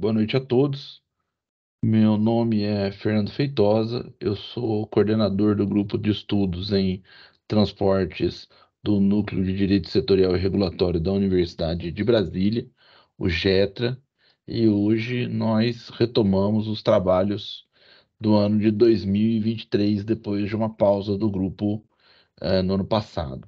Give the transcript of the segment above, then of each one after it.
Boa noite a todos. Meu nome é Fernando Feitosa, eu sou coordenador do grupo de estudos em transportes do Núcleo de Direito Setorial e Regulatório da Universidade de Brasília, o GETRA, e hoje nós retomamos os trabalhos do ano de 2023, depois de uma pausa do grupo eh, no ano passado.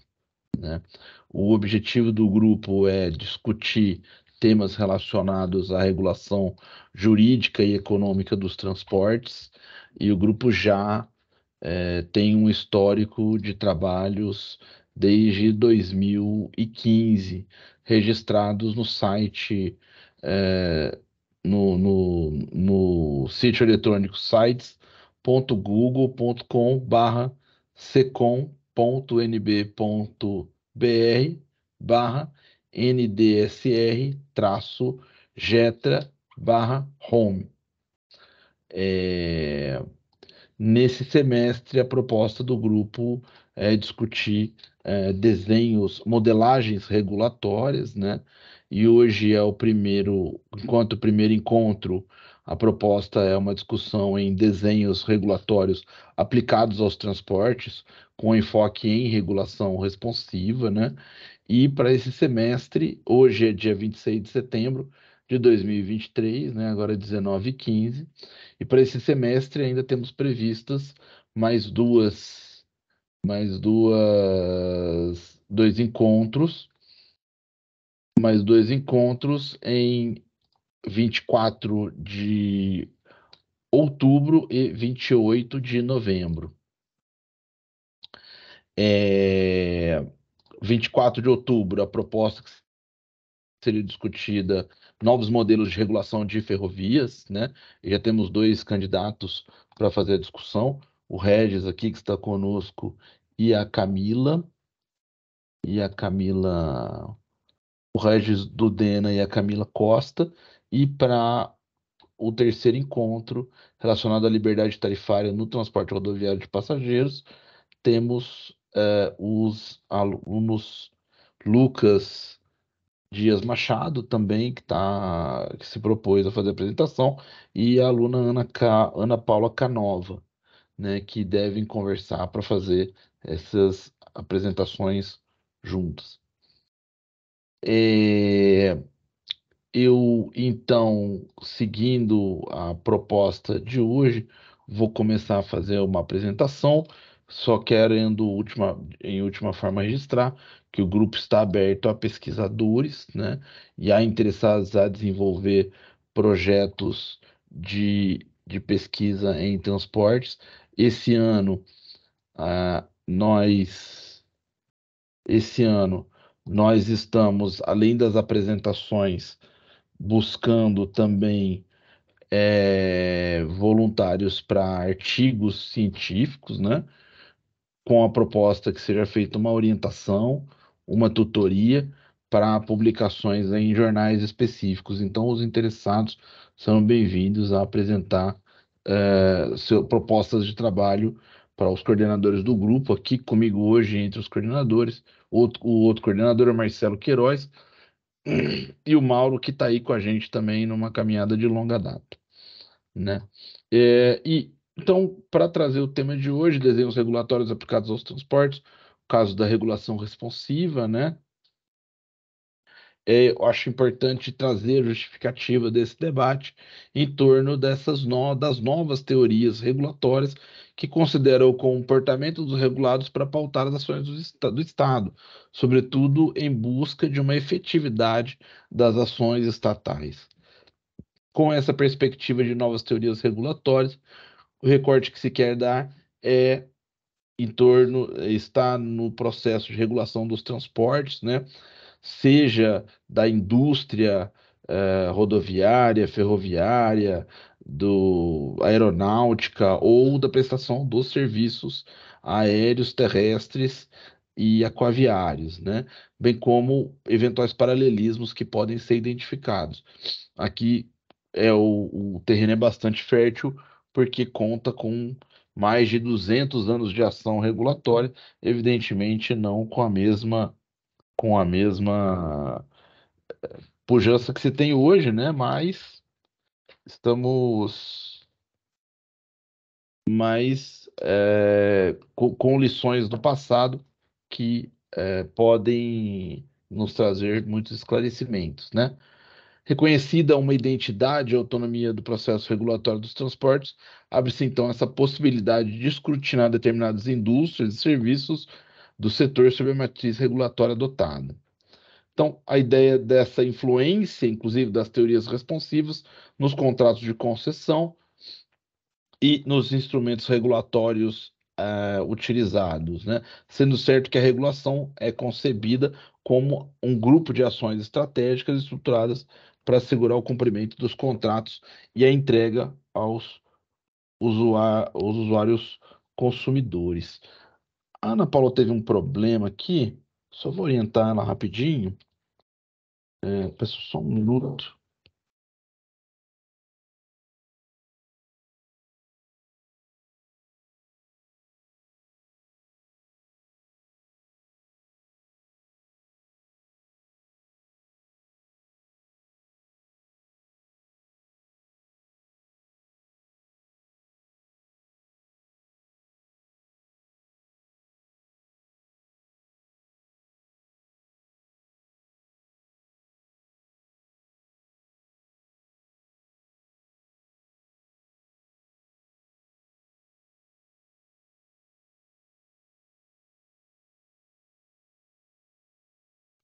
Né? O objetivo do grupo é discutir temas relacionados à regulação jurídica e econômica dos transportes, e o grupo já é, tem um histórico de trabalhos desde 2015, registrados no site, é, no, no, no sítio eletrônico sites.google.com.br secom.nb.br barra ndsr-getra/home. É, nesse semestre, a proposta do grupo é discutir é, desenhos, modelagens regulatórias, né? E hoje é o primeiro, enquanto o primeiro encontro, a proposta é uma discussão em desenhos regulatórios aplicados aos transportes, com enfoque em regulação responsiva, né? E para esse semestre, hoje é dia 26 de setembro de 2023, né, agora 19 é e 15, e para esse semestre ainda temos previstas mais duas, mais duas, dois encontros, mais dois encontros em 24 de outubro e 28 de novembro. É... 24 de outubro, a proposta que seria discutida novos modelos de regulação de ferrovias, né? E já temos dois candidatos para fazer a discussão, o Regis aqui que está conosco e a Camila. E a Camila o Regis Dena e a Camila Costa e para o terceiro encontro relacionado à liberdade tarifária no transporte rodoviário de passageiros, temos uh, os alunos Lucas Dias Machado, também, que, tá, que se propôs a fazer a apresentação, e a aluna Ana, Ca, Ana Paula Canova, né, que devem conversar para fazer essas apresentações juntas. É, eu, então, seguindo a proposta de hoje, vou começar a fazer uma apresentação só querendo última, em última forma registrar que o grupo está aberto a pesquisadores né, e a interessados a desenvolver projetos de, de pesquisa em transportes. Esse ano, ah, nós esse ano nós estamos, além das apresentações, buscando também é, voluntários para artigos científicos, né? com a proposta que seja feita uma orientação, uma tutoria para publicações em jornais específicos. Então, os interessados são bem-vindos a apresentar eh, seu, propostas de trabalho para os coordenadores do grupo. Aqui comigo hoje, entre os coordenadores, outro, o outro coordenador é Marcelo Queiroz e o Mauro, que está aí com a gente também numa caminhada de longa data. Né? É, e então, para trazer o tema de hoje, desenhos regulatórios aplicados aos transportes, o caso da regulação responsiva, né? É, eu acho importante trazer a justificativa desse debate em torno dessas no, das novas teorias regulatórias que consideram o comportamento dos regulados para pautar as ações do, do Estado, sobretudo em busca de uma efetividade das ações estatais. Com essa perspectiva de novas teorias regulatórias, o recorte que se quer dar é em torno, está no processo de regulação dos transportes, né? seja da indústria eh, rodoviária, ferroviária, do aeronáutica ou da prestação dos serviços aéreos, terrestres e aquaviários, né? bem como eventuais paralelismos que podem ser identificados. Aqui é o, o terreno é bastante fértil porque conta com mais de 200 anos de ação regulatória, evidentemente não com a mesma com a mesma eh, pujança que se tem hoje, né? Mas estamos mas é, eh, com, com, lições do passado que é, podem nos trazer muitos esclarecimentos, né? Reconhecida uma identidade e autonomia do processo regulatório dos transportes, abre-se então essa possibilidade de escrutinar determinadas indústrias e serviços do setor sob a matriz regulatória adotada. Então, a ideia dessa influência, inclusive das teorias responsivas, nos contratos de concessão e nos instrumentos regulatórios uh, utilizados, né? sendo certo que a regulação é concebida como um grupo de ações estratégicas estruturadas para assegurar o cumprimento dos contratos e a entrega aos, usuários, aos usuários consumidores. A Ana Paula teve um problema aqui, só vou orientar ela rapidinho. É, peço só um minuto.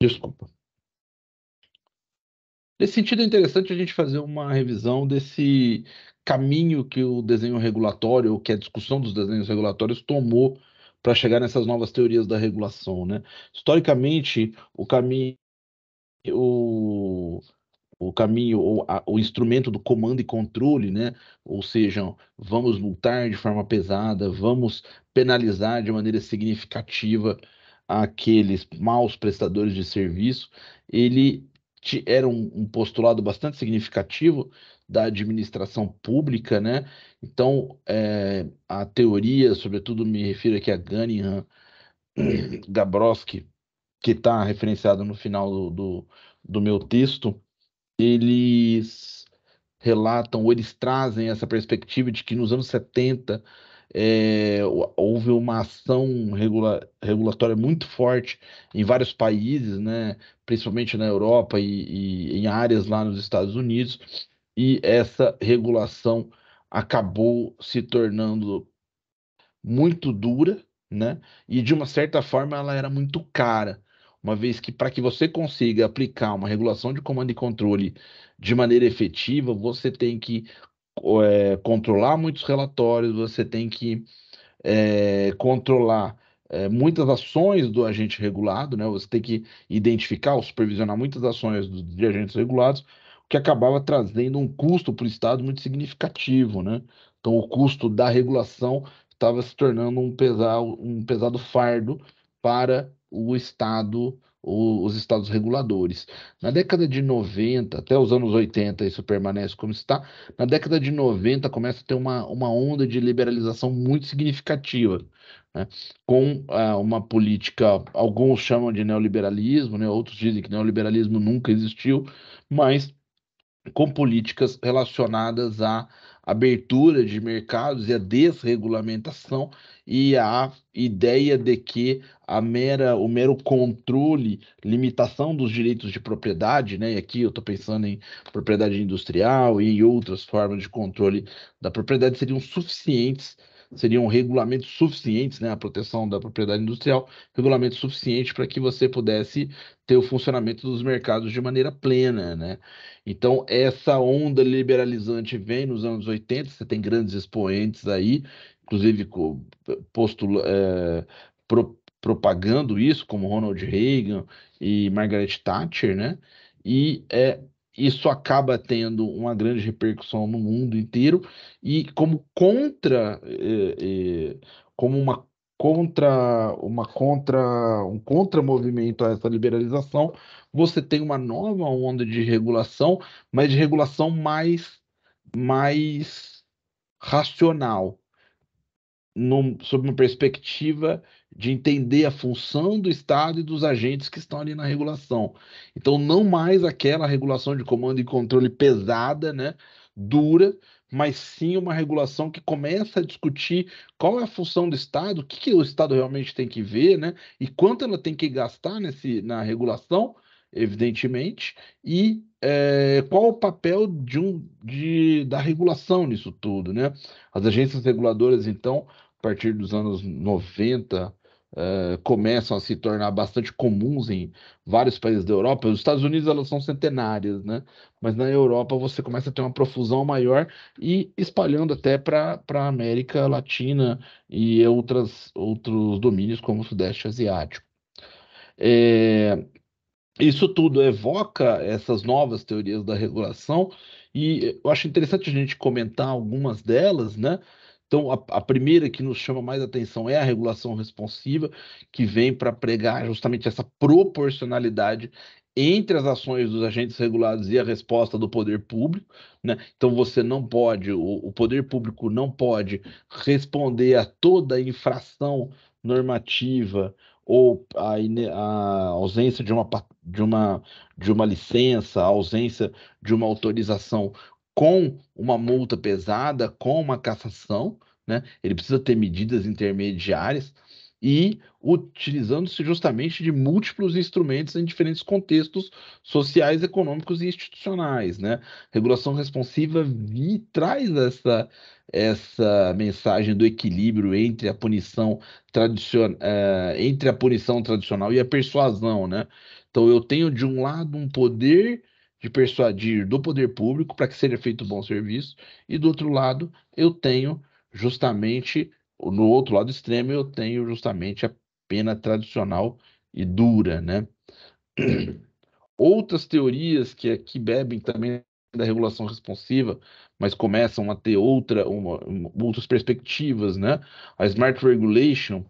Desculpa. Nesse sentido, é interessante a gente fazer uma revisão desse caminho que o desenho regulatório, que a discussão dos desenhos regulatórios tomou para chegar nessas novas teorias da regulação. Né? Historicamente, o caminho, o, o caminho ou a, o instrumento do comando e controle, né? ou seja, vamos multar de forma pesada, vamos penalizar de maneira significativa aqueles maus prestadores de serviço, ele era um, postulado bastante significativo da administração pública, né? Então, é, a teoria, sobretudo me refiro aqui a Gunningham, Gabrowski, que está referenciado no final do, do, do, meu texto, eles relatam, ou eles trazem essa perspectiva de que nos anos 70 é, houve uma ação regula regulatória muito forte em vários países, né, principalmente na Europa e, e em áreas lá nos Estados Unidos, e essa regulação acabou se tornando muito dura, né? E de uma certa forma ela era muito cara, uma vez que para que você consiga aplicar uma regulação de comando e controle de maneira efetiva, você tem que é, controlar muitos relatórios, você tem que é, controlar é, muitas ações do agente regulado, né? Você tem que identificar ou supervisionar muitas ações do, de agentes regulados, o que acabava trazendo um custo para o Estado muito significativo, né? Então, o custo da regulação estava se tornando um pesado, um pesado fardo para o Estado os estados reguladores. Na década de 90, até os anos 80, isso permanece como está. Na década de 90, começa a ter uma, uma onda de liberalização muito significativa, né? com ah, uma política, alguns chamam de neoliberalismo, né? outros dizem que neoliberalismo nunca existiu, mas com políticas relacionadas a abertura de mercados e a desregulamentação e a ideia de que a mera, o mero controle, limitação dos direitos de propriedade, né? E aqui eu estou pensando em propriedade industrial e outras formas de controle da propriedade seriam suficientes seriam regulamentos suficientes, né, a proteção da propriedade industrial, regulamentos suficientes para que você pudesse ter o funcionamento dos mercados de maneira plena, né? Então, essa onda liberalizante vem nos anos 80, você tem grandes expoentes aí, inclusive postula, é, eh, pro, propagando isso, como Ronald Reagan e Margaret Thatcher, né? E é, isso acaba tendo uma grande repercussão no mundo inteiro e como contra eh, eh, como uma contra uma contra um contramovimento a essa liberalização você tem uma nova onda de regulação mas de regulação mais mais racional num, sob uma perspectiva de entender a função do Estado e dos agentes que estão ali na regulação. Então, não mais aquela regulação de comando e controle pesada, né, dura, mas sim uma regulação que começa a discutir qual é a função do Estado, o que, que o Estado realmente tem que ver, né, e quanto ela tem que gastar nesse, na regulação, evidentemente, e é, qual o papel de um, de, da regulação nisso tudo, né? As agências reguladoras, então, a partir dos anos 90, eh, começam a se tornar bastante comuns em vários países da Europa. Os Estados Unidos elas são centenárias, né? mas na Europa você começa a ter uma profusão maior e espalhando até para a América Latina e outras, outros domínios como o Sudeste Asiático. É, isso tudo evoca essas novas teorias da regulação e eu acho interessante a gente comentar algumas delas, né? Então, a, a, primeira que nos chama mais atenção é a regulação responsiva, que vem para pregar justamente essa proporcionalidade entre as ações dos agentes regulados e a resposta do poder público. Né? Então, você não pode, o, o poder público não pode responder a toda infração normativa ou a, a, ausência de uma, de, uma, de uma licença, a ausência de uma autorização com uma multa pesada, com uma cassação, né? Ele precisa ter medidas intermediárias e utilizando-se justamente de múltiplos instrumentos em diferentes contextos sociais, econômicos e institucionais. Né? Regulação responsiva vi, traz essa, essa mensagem do equilíbrio entre a punição tradicional eh, entre a punição tradicional e a persuasão. Né? Então eu tenho de um lado um poder de persuadir do poder público para que seja feito um bom serviço, e do outro lado, eu tenho justamente, no outro lado extremo, eu tenho justamente a pena tradicional e dura, né? Outras teorias que aqui bebem também da regulação responsiva, mas começam a ter outra, uma, outras perspectivas, né? A Smart Regulation,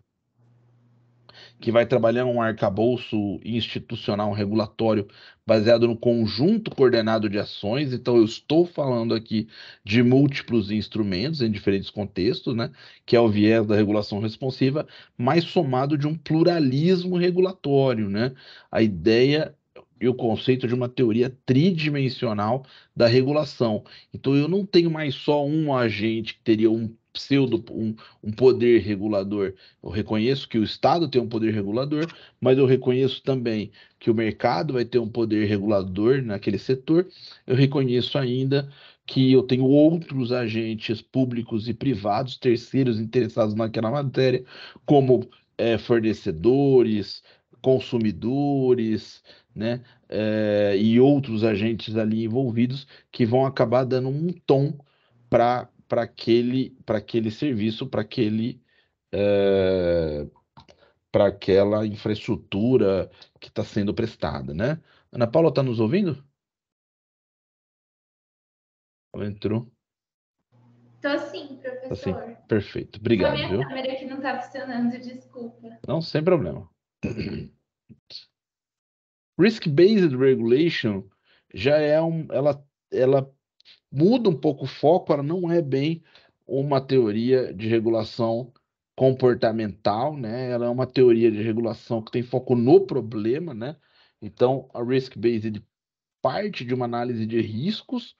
que vai trabalhar um arcabouço institucional, regulatório, baseado no conjunto coordenado de ações. Então, eu estou falando aqui de múltiplos instrumentos em diferentes contextos, né? que é o viés da regulação responsiva, mais somado de um pluralismo regulatório. Né? A ideia e o conceito de uma teoria tridimensional da regulação. Então eu não tenho mais só um agente que teria um pseudo um, um poder regulador. Eu reconheço que o Estado tem um poder regulador, mas eu reconheço também que o mercado vai ter um poder regulador naquele setor. Eu reconheço ainda que eu tenho outros agentes públicos e privados, terceiros interessados naquela matéria, como é, fornecedores, consumidores, né, é, e outros agentes ali envolvidos que vão acabar dando um tom para para aquele, aquele serviço, para aquele. É, eh, para aquela infraestrutura que está sendo prestada, né? Ana Paula, está nos ouvindo? Ela entrou. Estou tá sim, professor. Tá sim. Perfeito, obrigado. A minha câmera aqui não está funcionando, desculpa. Não, sem problema. Risk-based regulation já é um, ela, ela muda um pouco o foco, ela não é bem uma teoria de regulação comportamental, né? Ela é uma teoria de regulação que tem foco no problema, né? Então, a risk-based parte de uma análise de riscos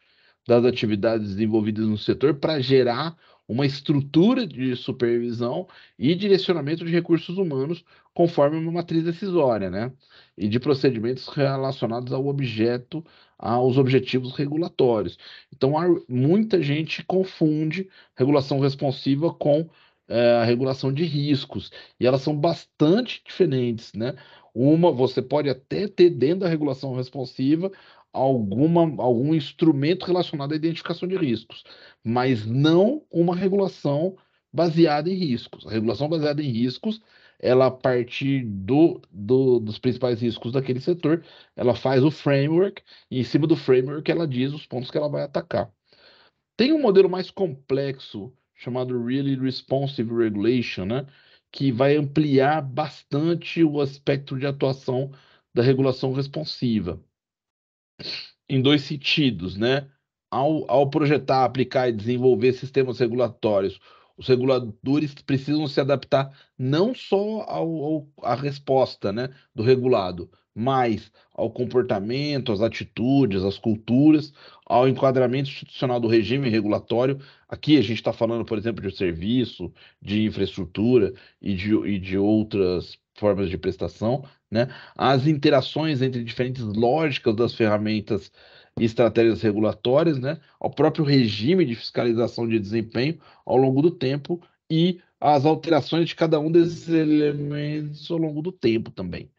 das atividades desenvolvidas no setor para gerar uma estrutura de supervisão e direcionamento de recursos humanos conforme uma matriz decisória, né? E de procedimentos relacionados ao objeto aos objetivos regulatórios. Então, há, muita gente confunde regulação responsiva com é, a regulação de riscos, e elas são bastante diferentes, né? Uma, você pode até ter dentro da regulação responsiva alguma, algum instrumento relacionado à identificação de riscos, mas não uma regulação baseada em riscos. A regulação baseada em riscos ela a partir do, do, dos principais riscos daquele setor, ela faz o framework e em cima do framework ela diz os pontos que ela vai atacar. Tem um modelo mais complexo chamado Really Responsive Regulation, né, que vai ampliar bastante o aspecto de atuação da regulação responsiva. Em dois sentidos, né? Ao, ao projetar, aplicar e desenvolver sistemas regulatórios os reguladores precisam se adaptar não só ao, ao, à resposta né, do regulado, mas ao comportamento, às atitudes, às culturas, ao enquadramento institucional do regime regulatório. Aqui a gente está falando, por exemplo, de serviço, de infraestrutura e de, e de outras formas de prestação, né? as interações entre diferentes lógicas das ferramentas e estratégias regulatórias, né, ao próprio regime de fiscalização de desempenho ao longo do tempo e às alterações de cada um desses elementos ao longo do tempo também.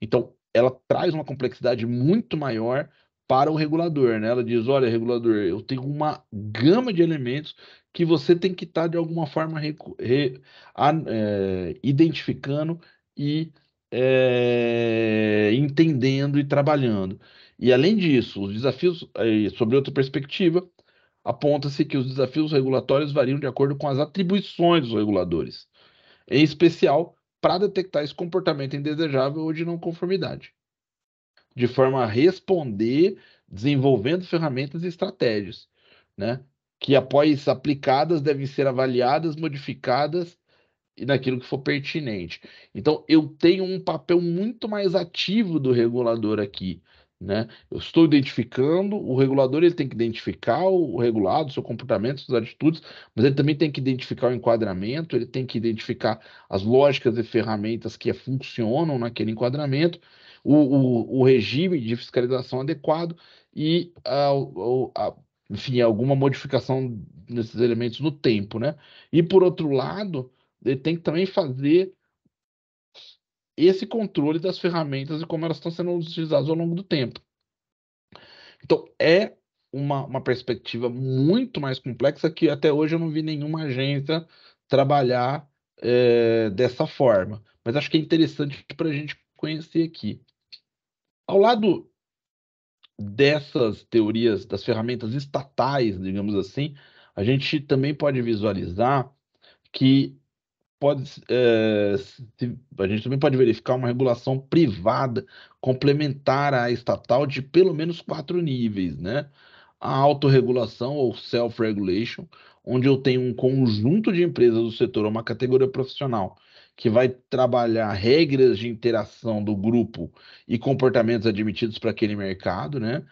Então, ela traz uma complexidade muito maior para o regulador, né? Ela diz: olha, regulador, eu tenho uma gama de elementos que você tem que estar tá de alguma forma re, re, a, é, identificando e é, entendendo e trabalhando. E além disso, os desafios, eh, sobre outra perspectiva, aponta-se que os desafios regulatórios variam de acordo com as atribuições dos reguladores, em especial para detectar esse comportamento indesejável ou de não conformidade, de forma a responder desenvolvendo ferramentas e estratégias, né? que após aplicadas devem ser avaliadas, modificadas e naquilo que for pertinente. Então eu tenho um papel muito mais ativo do regulador aqui né? Eu estou identificando, o regulador ele tem que identificar o regulado, seu comportamento, suas atitudes, mas ele também tem que identificar o enquadramento, ele tem que identificar as lógicas e ferramentas que funcionam naquele enquadramento, o, o, o regime de fiscalização adequado e, a, a, enfim, alguma modificação nesses elementos no tempo. Né? E, por outro lado, ele tem que também fazer esse controle das ferramentas e como elas estão sendo utilizadas ao longo do tempo. Então, é uma, uma perspectiva muito mais complexa que até hoje eu não vi nenhuma agência trabalhar é, dessa forma. Mas acho que é interessante para a gente conhecer aqui. Ao lado dessas teorias das ferramentas estatais, digamos assim, a gente também pode visualizar que pode é, a gente também pode verificar uma regulação privada complementar à estatal de pelo menos quatro níveis, né? A autorregulação ou self-regulation, onde eu tenho um conjunto de empresas do setor, uma categoria profissional, que vai trabalhar regras de interação do grupo e comportamentos admitidos para aquele mercado, né?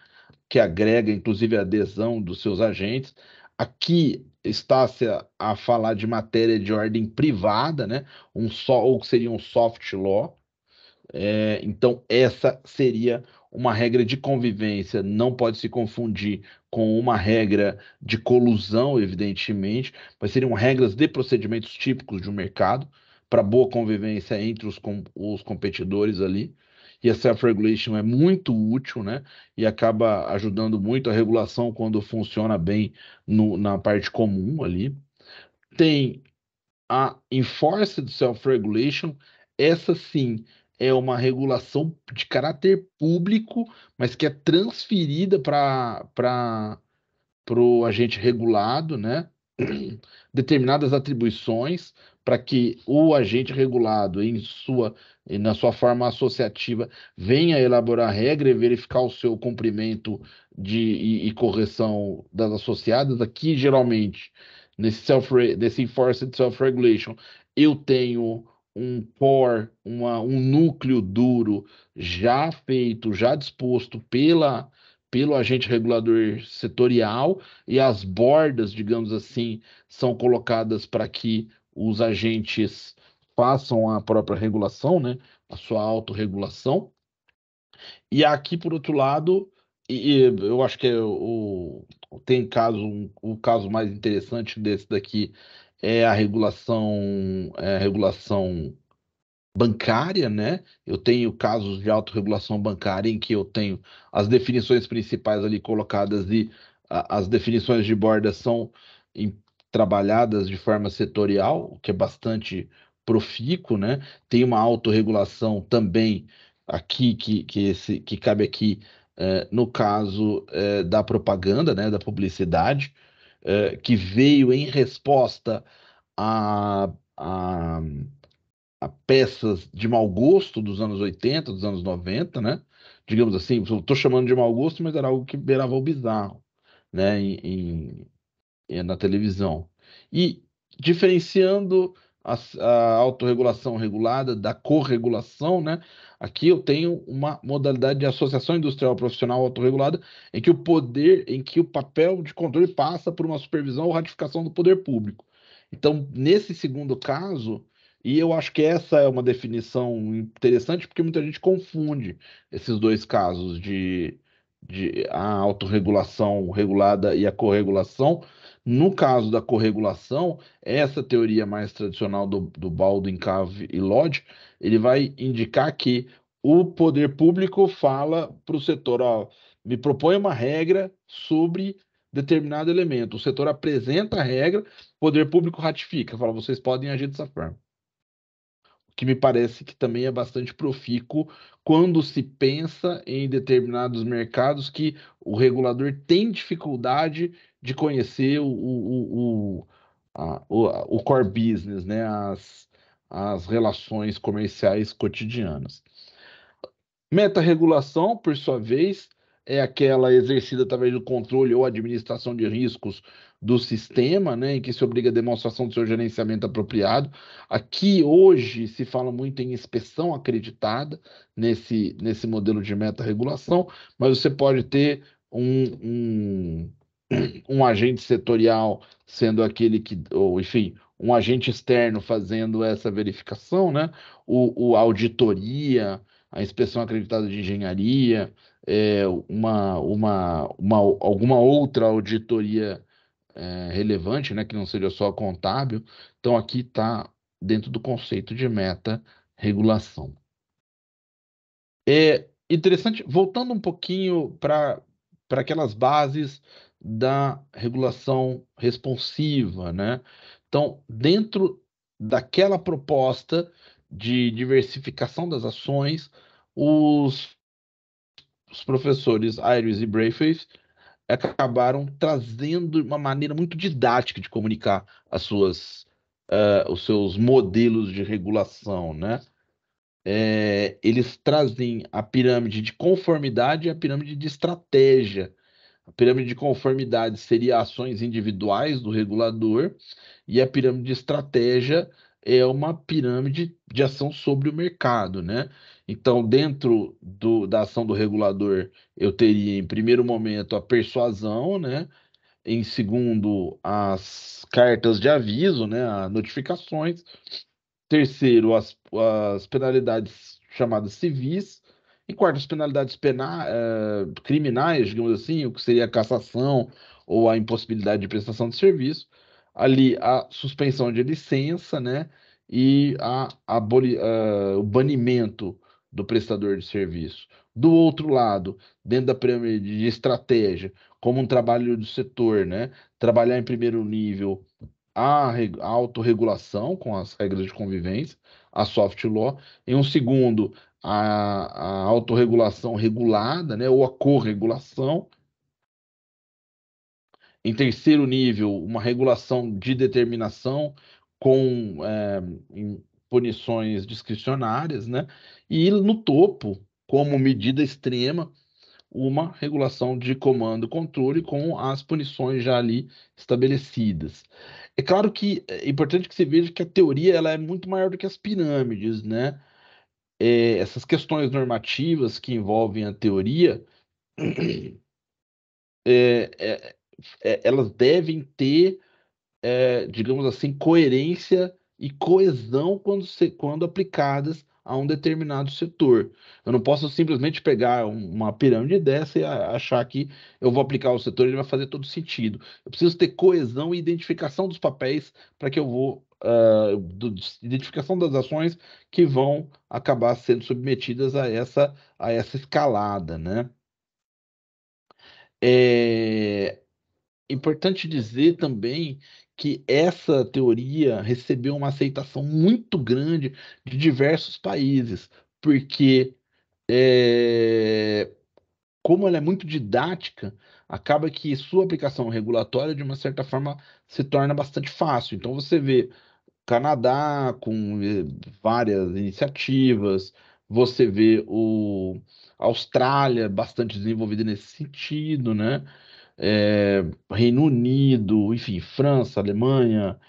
Que agrega, inclusive, a adesão dos seus agentes Aqui está-se a, falar de matéria de ordem privada, né? um só, ou que seria um soft law. É, então, essa seria uma regra de convivência, não pode se confundir com uma regra de colusão, evidentemente, mas seriam regras de procedimentos típicos de um mercado para boa convivência entre os, com, os competidores ali e a self-regulation é muito útil, né? E acaba ajudando muito a regulação quando funciona bem no, na parte comum ali. Tem a enforced self-regulation, essa sim é uma regulação de caráter público, mas que é transferida para o agente regulado, né? determinadas atribuições para que o agente regulado, em sua, na sua forma associativa, venha elaborar a regra e verificar o seu cumprimento de, e, e correção das associadas. Aqui, geralmente, nesse, self nesse Enforced Self-Regulation, eu tenho um core, uma, um núcleo duro já feito, já disposto pela pelo agente regulador setorial e as bordas, digamos assim, são colocadas para que os agentes façam a própria regulação, né? a sua autorregulação. E aqui, por outro lado, e, eu acho que é o, tem caso, um, o caso mais interessante desse daqui é a regulação, é a regulação bancária, né? Eu tenho casos de autorregulação bancária em que eu tenho as definições principais ali colocadas e a, as definições de borda são trabalhadas de forma setorial, o que é bastante profícuo, né? Tem uma autorregulação também aqui que, que, esse, que cabe aqui eh, no caso eh, da propaganda, né, da publicidade, eh, que veio em resposta a, a, a, peças de mau gosto dos anos 80, dos anos 90, né? Digamos assim, estou chamando de mau gosto, mas era algo que beirava o bizarro, né? Em, em, é, na televisão. E diferenciando a, a autorregulação regulada da corregulação, né? Aqui eu tenho uma modalidade de associação industrial profissional autorregulada em que o poder, em que o papel de controle passa por uma supervisão ou ratificação do poder público. Então, nesse segundo caso, e eu acho que essa é uma definição interessante, porque muita gente confunde esses dois casos de, de a autorregulação regulada e a corregulação, no caso da corregulação, essa teoria mais tradicional do, do Baldwin, Cave e Lodge, ele vai indicar que o poder público fala para o setor, ó, me propõe uma regra sobre determinado elemento. O setor apresenta a regra, o poder público ratifica, fala, vocês podem agir dessa forma. O que me parece que também é bastante profícuo quando se pensa em determinados mercados que o regulador tem dificuldade de conhecer o, o, o, a, o, o core business, né? as, as relações comerciais cotidianas. Meta-regulação, por sua vez, é aquela exercida através do controle ou administração de riscos do sistema, né, em que se obriga a demonstração do seu gerenciamento apropriado. Aqui hoje se fala muito em inspeção acreditada nesse, nesse modelo de meta-regulação, mas você pode ter um, um, um agente setorial sendo aquele que, ou enfim, um agente externo fazendo essa verificação, né? O, o auditoria, a inspeção acreditada de engenharia, é, uma, uma, uma, alguma outra auditoria é, relevante, né? Que não seja só contábil. Então aqui está dentro do conceito de meta regulação. É interessante, voltando um pouquinho para aquelas bases da regulação responsiva, né? Então, dentro daquela proposta de diversificação das ações, os, os professores Iris e Brayface acabaram trazendo uma maneira muito didática de comunicar as suas, uh, os seus modelos de regulação, né? É, eles trazem a pirâmide de conformidade e a pirâmide de estratégia a pirâmide de conformidade seria ações individuais do regulador e a pirâmide de estratégia é uma pirâmide de ação sobre o mercado, né? Então, dentro do, da ação do regulador, eu teria em primeiro momento a persuasão, né? Em segundo, as cartas de aviso, né? As notificações. Terceiro, as, as penalidades chamadas civis. E quarto, as penalidades pena, uh, criminais, digamos assim, o que seria a cassação ou a impossibilidade de prestação de serviço. Ali, a suspensão de licença, né? E a, a uh, eh, o banimento do prestador de serviço. Do outro lado, dentro da pirâmide de estratégia, como um trabalho do setor, né? Trabalhar em primeiro nível a, a autorregulação com as regras de convivência, a soft law. Em um segundo, a, a autorregulação regulada, né, ou a corregulação. Em terceiro nível, uma regulação de determinação com é, punições discricionárias, né? E no topo, como medida extrema, uma regulação de comando e controle com as punições já ali estabelecidas. É claro que é importante que se veja que a teoria ela é muito maior do que as pirâmides, né? é, essas questões normativas que envolvem a teoria, é, é, é, elas devem ter, é, digamos assim, coerência e coesão quando, se, quando aplicadas a um determinado setor. Eu não posso simplesmente pegar uma pirâmide dessa e achar que eu vou aplicar o setor e ele vai fazer todo sentido. Eu preciso ter coesão e identificação dos papéis para que eu vou uh, identificação das ações que vão acabar sendo submetidas a essa, a essa escalada, né? É importante dizer também que essa teoria recebeu uma aceitação muito grande de diversos países, porque é, como ela é muito didática, acaba que sua aplicação regulatória, de uma certa forma, se torna bastante fácil. Então você vê Canadá, com eh, várias iniciativas, você vê o Austrália bastante desenvolvida nesse sentido, né? É, Reino Unido, enfim, França, Alemanha,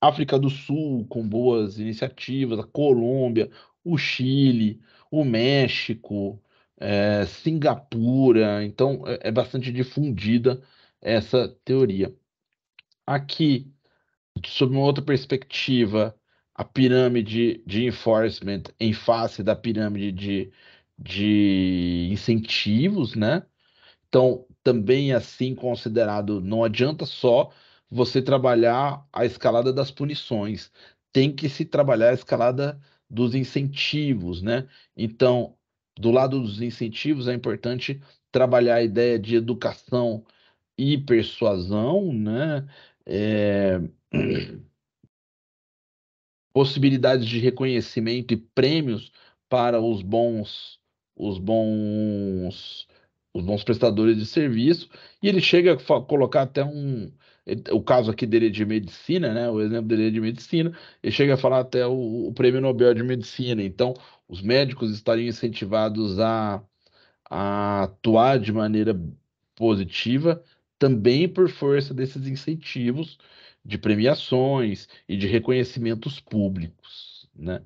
África do Sul com boas iniciativas, a Colômbia, o Chile, o México, é, Singapura, então é, é bastante difundida essa teoria. Aqui sob uma outra perspectiva, a pirâmide de enforcement em face da pirâmide de, de incentivos, né? Então, também assim considerado, não adianta só você trabalhar a escalada das punições, tem que se trabalhar a escalada dos incentivos, né? Então, do lado dos incentivos é importante trabalhar a ideia de educação e persuasão, né? É, possibilidades de reconhecimento e prêmios para os bons os bons os bons prestadores de serviço e ele chega a colocar até um o caso aqui dele é de medicina né o exemplo dele é de medicina ele chega a falar até o, o prêmio Nobel de medicina então os médicos estariam incentivados a, a atuar de maneira positiva também por força desses incentivos de premiações e de reconhecimentos públicos. Né?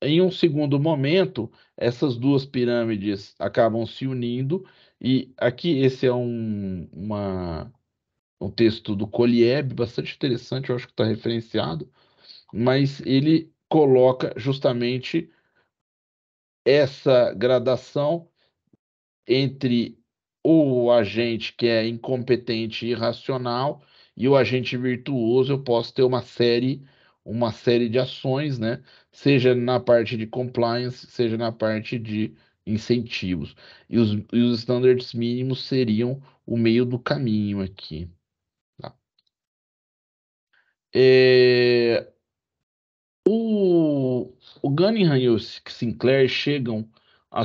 Em um segundo momento, essas duas pirâmides acabam se unindo, e aqui esse é um, uma, um texto do Colieb, bastante interessante, eu acho que está referenciado, mas ele coloca justamente essa gradação entre o agente que é incompetente e irracional e o agente virtuoso eu posso ter uma série uma série de ações, né? Seja na parte de compliance, seja na parte de incentivos. E os, e os standards mínimos seriam o meio do caminho aqui. Tá? É... O, o Gunningham e o Sinclair chegam a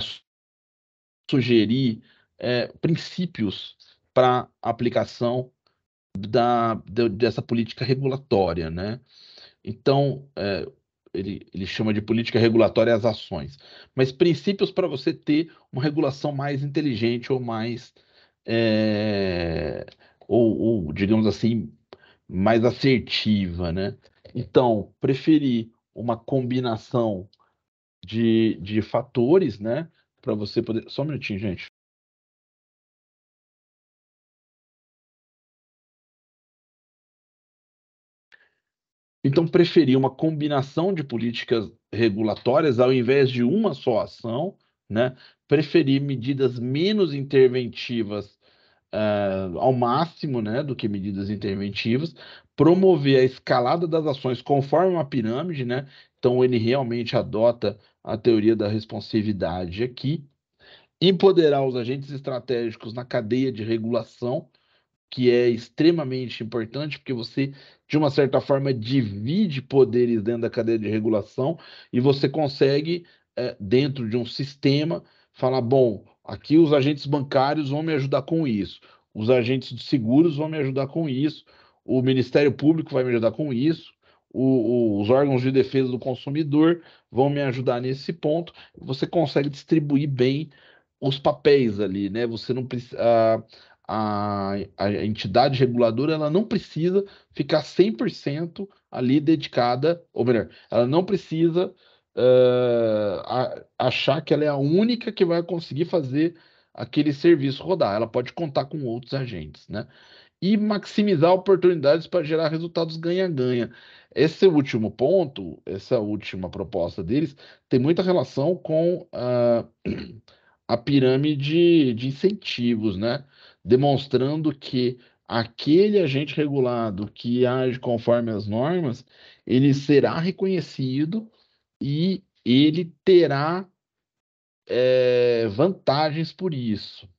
sugerir é, princípios para aplicação da, de, dessa política regulatória, né? Então, é, ele, ele chama de política regulatória as ações, mas princípios para você ter uma regulação mais inteligente ou mais, é, ou, ou, digamos assim, mais assertiva, né? Então, preferir uma combinação de, de fatores, né? Para você poder. Só um minutinho, gente. Então, preferir uma combinação de políticas regulatórias ao invés de uma só ação, né? preferir medidas menos interventivas uh, ao máximo né? do que medidas interventivas, promover a escalada das ações conforme uma pirâmide, né? então ele realmente adota a teoria da responsividade aqui, empoderar os agentes estratégicos na cadeia de regulação, que é extremamente importante, porque você de uma certa forma, divide poderes dentro da cadeia de regulação e você consegue, é, dentro de um sistema, falar: bom, aqui os agentes bancários vão me ajudar com isso, os agentes de seguros vão me ajudar com isso, o Ministério Público vai me ajudar com isso. O, o, os órgãos de defesa do consumidor vão me ajudar nesse ponto. Você consegue distribuir bem os papéis ali, né? Você não precisa. Ah, a, a entidade reguladora ela não precisa ficar 100% ali dedicada, ou melhor, ela não precisa uh, a, achar que ela é a única que vai conseguir fazer aquele serviço rodar. Ela pode contar com outros agentes, né? E maximizar oportunidades para gerar resultados ganha-ganha. Esse último ponto, essa última proposta deles, tem muita relação com uh, a pirâmide de incentivos, né? demonstrando que aquele agente regulado que age conforme as normas, ele será reconhecido e ele terá é, vantagens por isso.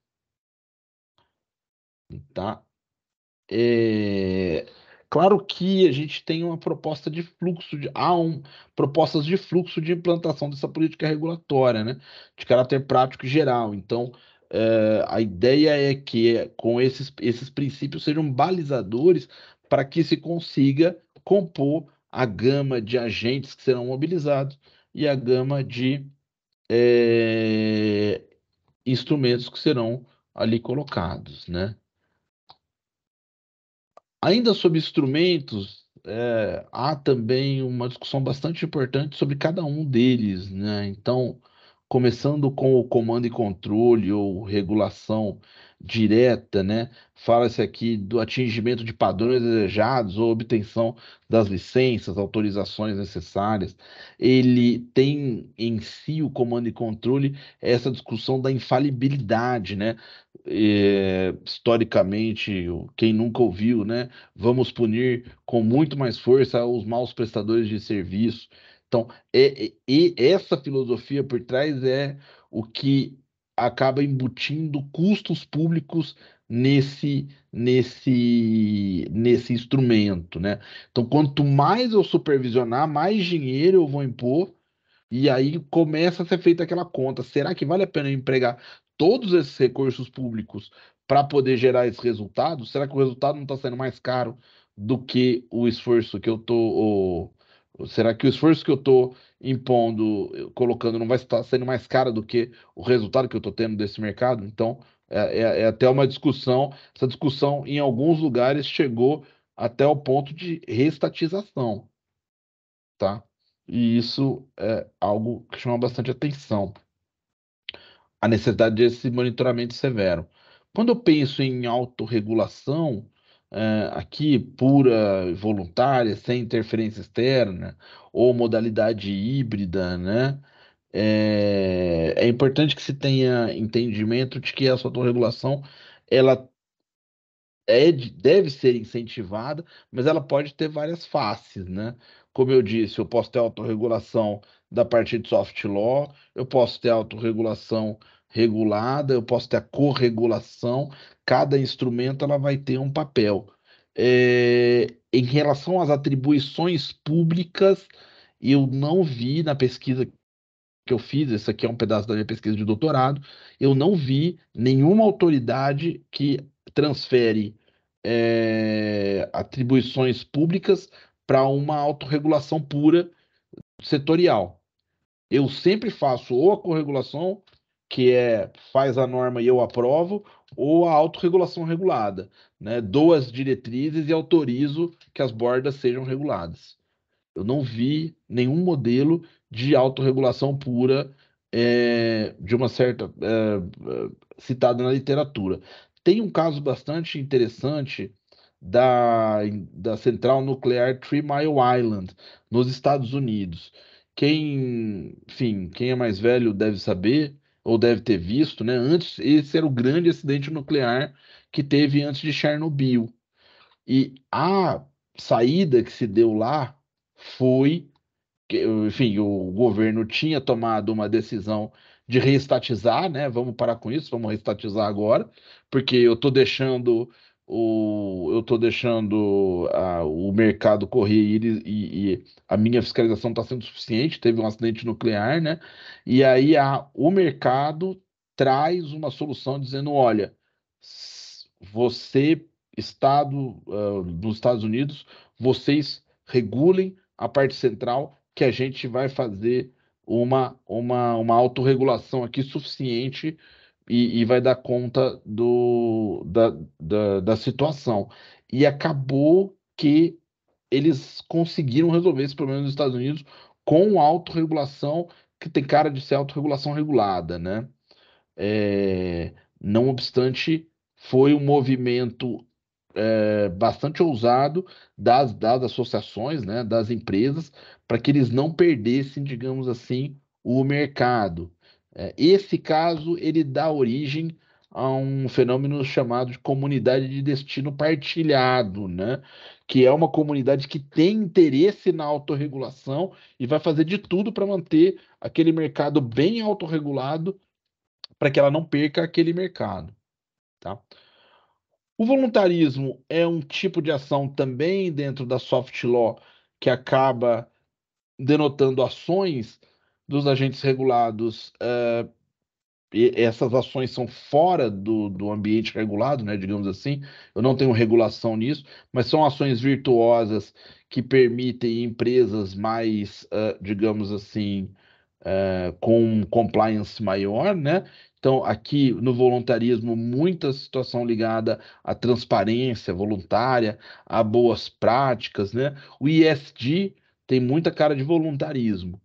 Tá? É, claro que a gente tem uma proposta de fluxo, de, há um, propostas de fluxo de implantação dessa política regulatória, né? de caráter prático e geral. Então, Uh, a ideia é que eh, com esses, esses princípios sejam balizadores para que se consiga compor a gama de agentes que serão mobilizados e a gama de é, instrumentos que serão ali colocados, né? Ainda sobre instrumentos, é, há também uma discussão bastante importante sobre cada um deles, né? Então, começando com o comando e controle ou regulação direta, né? Fala-se aqui do atingimento de padrões desejados ou obtenção das licenças, autorizações necessárias. Ele tem em si o comando e controle essa discussão da infalibilidade, né? É, historicamente, quem nunca ouviu, né? Vamos punir com muito mais força os maus prestadores de serviço. Então, e, e essa filosofia por trás é o que acaba embutindo custos públicos nesse nesse nesse instrumento, né? Então, quanto mais eu supervisionar, mais dinheiro eu vou impor e aí começa a ser feita aquela conta. Será que vale a pena eu empregar todos esses recursos públicos para poder gerar esse resultado? Será que o resultado não está sendo mais caro do que o esforço que eu tô Será que o esforço que eu estou impondo, colocando, não vai estar sendo mais caro do que o resultado que eu estou tendo desse mercado? Então, é, é, é, até uma discussão. Essa discussão, em alguns lugares, chegou até o ponto de restatização, tá? E isso é algo que chama bastante atenção. A necessidade desse monitoramento severo. Quando eu penso em autorregulação, uh, aqui pura, voluntária, sem interferência externa, ou modalidade híbrida, né? É, é importante que se tenha entendimento de que essa autorregulação ela é, deve ser incentivada, mas ela pode ter várias faces, né? Como eu disse, eu posso ter autorregulação da partir de soft law, eu posso ter autorregulação regulada, eu posso ter a corregulação, cada instrumento ela vai ter um papel. É, em relação às atribuições públicas, eu não vi na pesquisa que eu fiz, esse aqui é um pedaço da minha pesquisa de doutorado, eu não vi nenhuma autoridade que transfere é, atribuições públicas para uma autorregulação pura setorial. Eu sempre faço ou a corregulação que é faz a norma e eu aprovo, ou a autorregulação regulada. Né? Dou as diretrizes e autorizo que as bordas sejam reguladas. Eu não vi nenhum modelo de autorregulação pura é, de uma certa é, citada na literatura. Tem um caso bastante interessante da, da central nuclear Three Mile Island, nos Estados Unidos. Quem, enfim, quem é mais velho deve saber ou deve ter visto, né? Antes, esse era o grande acidente nuclear que teve antes de Chernobyl. E a saída que se deu lá foi, enfim, o governo tinha tomado uma decisão de reestatizar, né? Vamos parar com isso, vamos reestatizar agora, porque eu estou deixando ou eu estou deixando a, o mercado correr e, ele, e, e a minha fiscalização está sendo suficiente, teve um acidente nuclear, né? E aí a, o mercado traz uma solução dizendo, olha, você, Estado, uh, dos Estados Unidos, vocês regulem a parte central que a gente vai fazer uma, uma, uma autorregulação aqui suficiente e, e vai dar conta do, da, da, da situação. E acabou que eles conseguiram resolver esse problema nos Estados Unidos com autorregulação, que tem cara de ser autorregulação regulada, né? É, não obstante, foi um movimento é, bastante ousado das, das associações, né, das empresas, para que eles não perdessem, digamos assim, o mercado. É, esse caso ele dá origem a um fenômeno chamado de comunidade de destino partilhado, né? que é uma comunidade que tem interesse na autorregulação e vai fazer de tudo para manter aquele mercado bem autorregulado para que ela não perca aquele mercado. Tá? O voluntarismo é um tipo de ação também dentro da soft law que acaba denotando ações dos agentes regulados, eh, essas ações são fora do, do ambiente regulado, né, digamos assim, eu não tenho regulação nisso, mas são ações virtuosas que permitem empresas mais, uh, digamos assim, uh, com compliance maior, né? Então, aqui no voluntarismo, muita situação ligada à transparência voluntária, a boas práticas, né? O ISD tem muita cara de voluntarismo.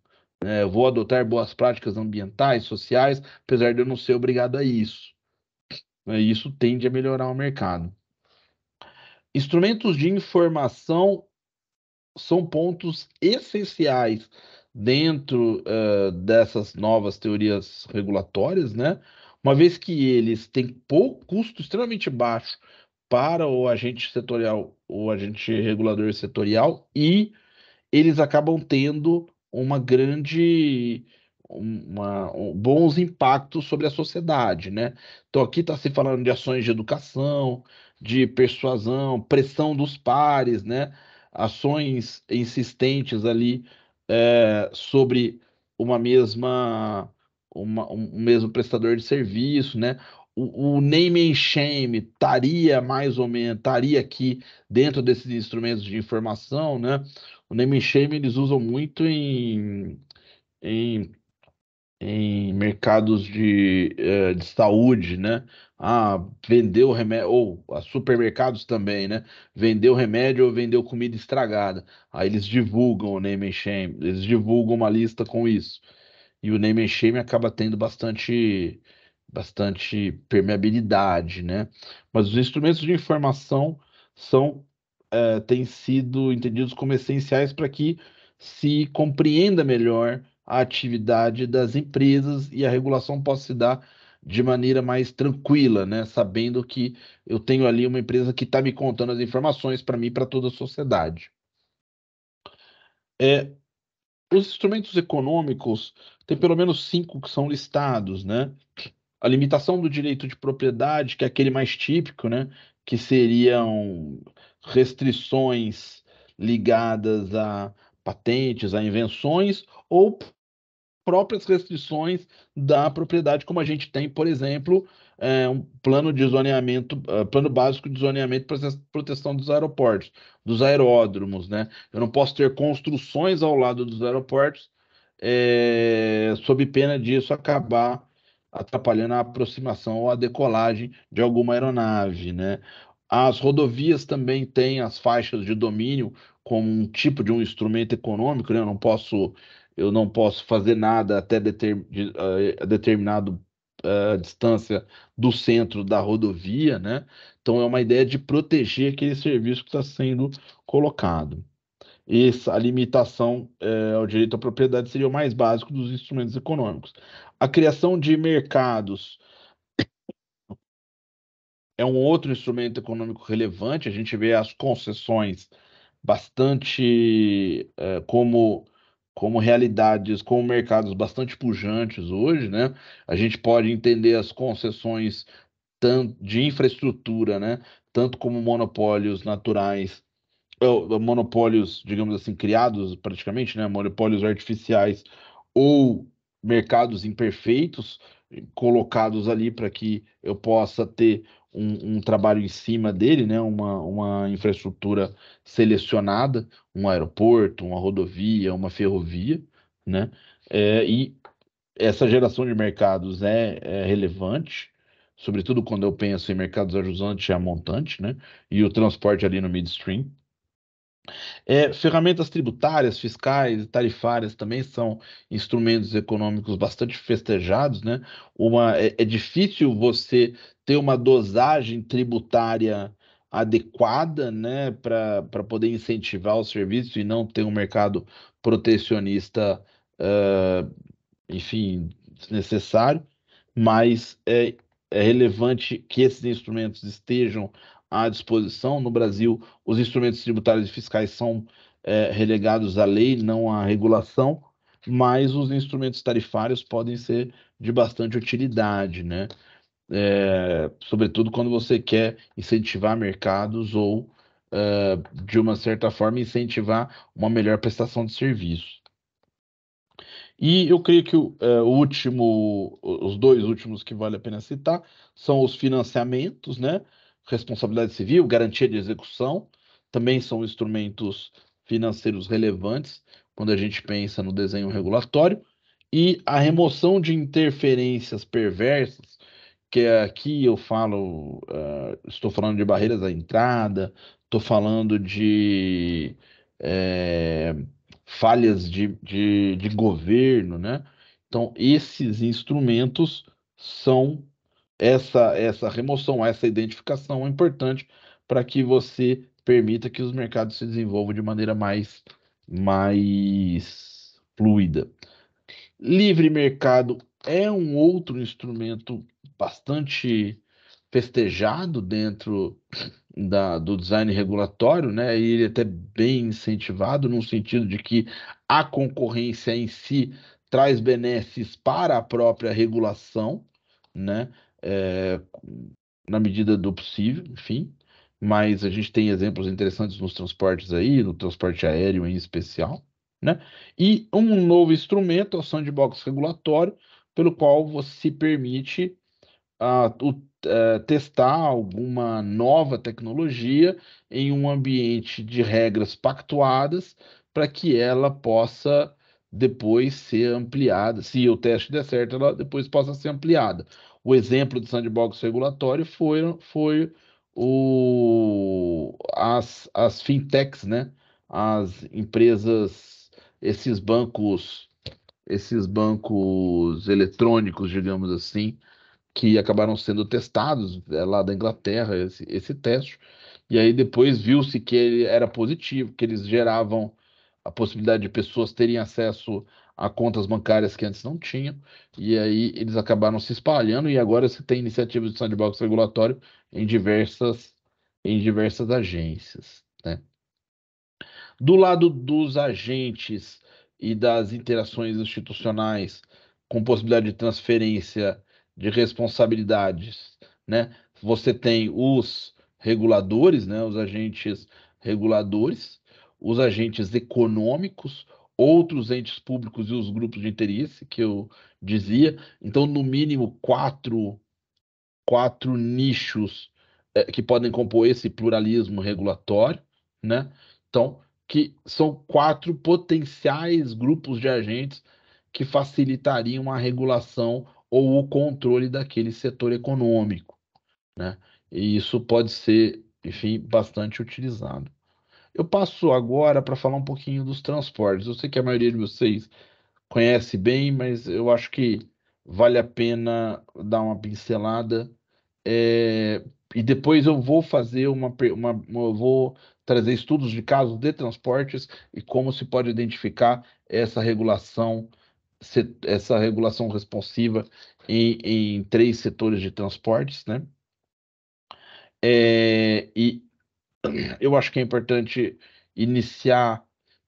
É, vou adotar boas práticas ambientais, sociais, apesar de eu não ser obrigado a isso. É, isso tende a melhorar o mercado. Instrumentos de informação são pontos essenciais dentro uh, dessas novas teorias regulatórias, né? Uma vez que eles têm pouco custo extremamente baixo para o agente setorial, o agente regulador setorial, e eles acabam tendo uma grande uma, um, bons impactos sobre a sociedade, né? Então aqui está se falando de ações de educação, de persuasão, pressão dos pares, né? Ações insistentes ali é, sobre uma mesma uma, um mesmo prestador de serviço, né? O, o name and shame estaria mais ou menos estaria aqui dentro desses instrumentos de informação, né? O name shame eles usam muito em, em, em mercados de, eh, de saúde, né? Ah, vendeu remédio, ou a supermercados também, né? Vendeu remédio ou vendeu comida estragada. Aí eles divulgam o name shame, eles divulgam uma lista com isso. E o name shame acaba tendo bastante bastante permeabilidade, né? Mas os instrumentos de informação são uh, têm sido entendidos como essenciais para que se compreenda melhor a atividade das empresas e a regulação possa se dar de maneira mais tranquila, né? Sabendo que eu tenho ali uma empresa que está me contando as informações para mim e para toda a sociedade. É, os instrumentos econômicos tem pelo menos cinco que são listados, né? A limitação do direito de propriedade, que é aquele mais típico, né? Que seriam restrições ligadas a patentes, a invenções ou próprias restrições da propriedade, como a gente tem, por exemplo, é, um plano de zoneamento, uh, plano básico de zoneamento para proteção dos aeroportos, dos aeródromos, né? Eu não posso ter construções ao lado dos aeroportos, é, sob pena disso acabar atrapalhando a aproximação ou a decolagem de alguma aeronave, né? As rodovias também têm as faixas de domínio como um tipo de um instrumento econômico, né? eu não posso eu não posso fazer nada até determ, de, uh, determinado uh, distância do centro da rodovia, né? Então é uma ideia de proteger aquele serviço que está sendo colocado. Essa a limitação uh, ao direito à propriedade seria o mais básico dos instrumentos econômicos. A criação de mercados é um outro instrumento econômico relevante. A gente vê as concessões bastante é, como como realidades, como mercados bastante pujantes hoje, né? A gente pode entender as concessões de infraestrutura, né? Tanto como monopólios naturais, ou, monopólios, digamos assim, criados praticamente, né? Monopólios artificiais ou mercados imperfeitos, colocados ali para que eu possa ter um, um, trabalho em cima dele, né? uma, uma infraestrutura selecionada, um aeroporto, uma rodovia, uma ferrovia, né? É, e essa geração de mercados é, é, relevante, sobretudo quando eu penso em mercados ajusante e a montante, né? E o transporte ali no midstream. É, ferramentas tributárias, fiscais e tarifárias também são instrumentos econômicos bastante festejados. Né? Uma, é, é difícil você ter uma dosagem tributária adequada né, para poder incentivar o serviço e não ter um mercado protecionista, uh, enfim, desnecessário, mas é, é relevante que esses instrumentos estejam à disposição. No Brasil, os instrumentos tributários e fiscais são é, relegados à lei, não à regulação, mas os instrumentos tarifários podem ser de bastante utilidade, né? É, sobretudo quando você quer incentivar mercados ou, é, de uma certa forma, incentivar uma melhor prestação de serviço. E eu creio que o, é, o, último, os dois últimos que vale a pena citar são os financiamentos, né? responsabilidade civil, garantia de execução, também são instrumentos financeiros relevantes quando a gente pensa no desenho regulatório, e a remoção de interferências perversas, que é aqui eu falo, uh, estou falando de barreiras à entrada, estou falando de é, falhas de, de, de governo, né? Então, esses instrumentos são essa, essa remoção, essa identificação é importante para que você permita que os mercados se desenvolvam de maneira mais, mais fluida. Livre mercado é um outro instrumento bastante festejado dentro da, do design regulatório, né? E ele é até bem incentivado no sentido de que a concorrência em si traz benesses para a própria regulação, né? é, na medida do possível, enfim. Mas a gente tem exemplos interessantes nos transportes aí, no transporte aéreo em especial. Né? E um novo instrumento o sandbox regulatório, pelo qual você permite uh, o, uh, testar alguma nova tecnologia em um ambiente de regras pactuadas para que ela possa depois ser ampliada. Se o teste der certo, ela depois possa ser ampliada. O exemplo de sandbox regulatório foi, foi o, as, as fintechs, né? As empresas, esses bancos, esses bancos eletrônicos, digamos assim, que acabaram sendo testados é, lá da Inglaterra, esse, esse teste. E aí depois viu-se que ele era positivo, que eles geravam a possibilidade de pessoas terem acesso a contas bancárias que antes não tinham, e aí eles acabaram se espalhando, e agora você tem iniciativas de sandbox regulatório em diversas, em diversas agências. Né? Do lado dos agentes e das interações institucionais com possibilidade de transferência de responsabilidades, né? Você tem os reguladores, né? Os agentes reguladores, os agentes econômicos, outros entes públicos e os grupos de interesse, que eu dizia. Então, no mínimo, quatro, quatro nichos é, que podem compor esse pluralismo regulatório, né? Então, que são quatro potenciais grupos de agentes que facilitariam a regulação ou o controle daquele setor econômico, né? E isso pode ser, enfim, bastante utilizado. Eu passo agora para falar um pouquinho dos transportes. Eu sei que a maioria de vocês conhece bem, mas eu acho que vale a pena dar uma pincelada. É, e depois eu vou fazer uma, uma, eu vou trazer estudos de casos de transportes e como se pode identificar essa regulação essa regulação responsiva em, em três setores de transportes, né? É, e, eu acho que é importante iniciar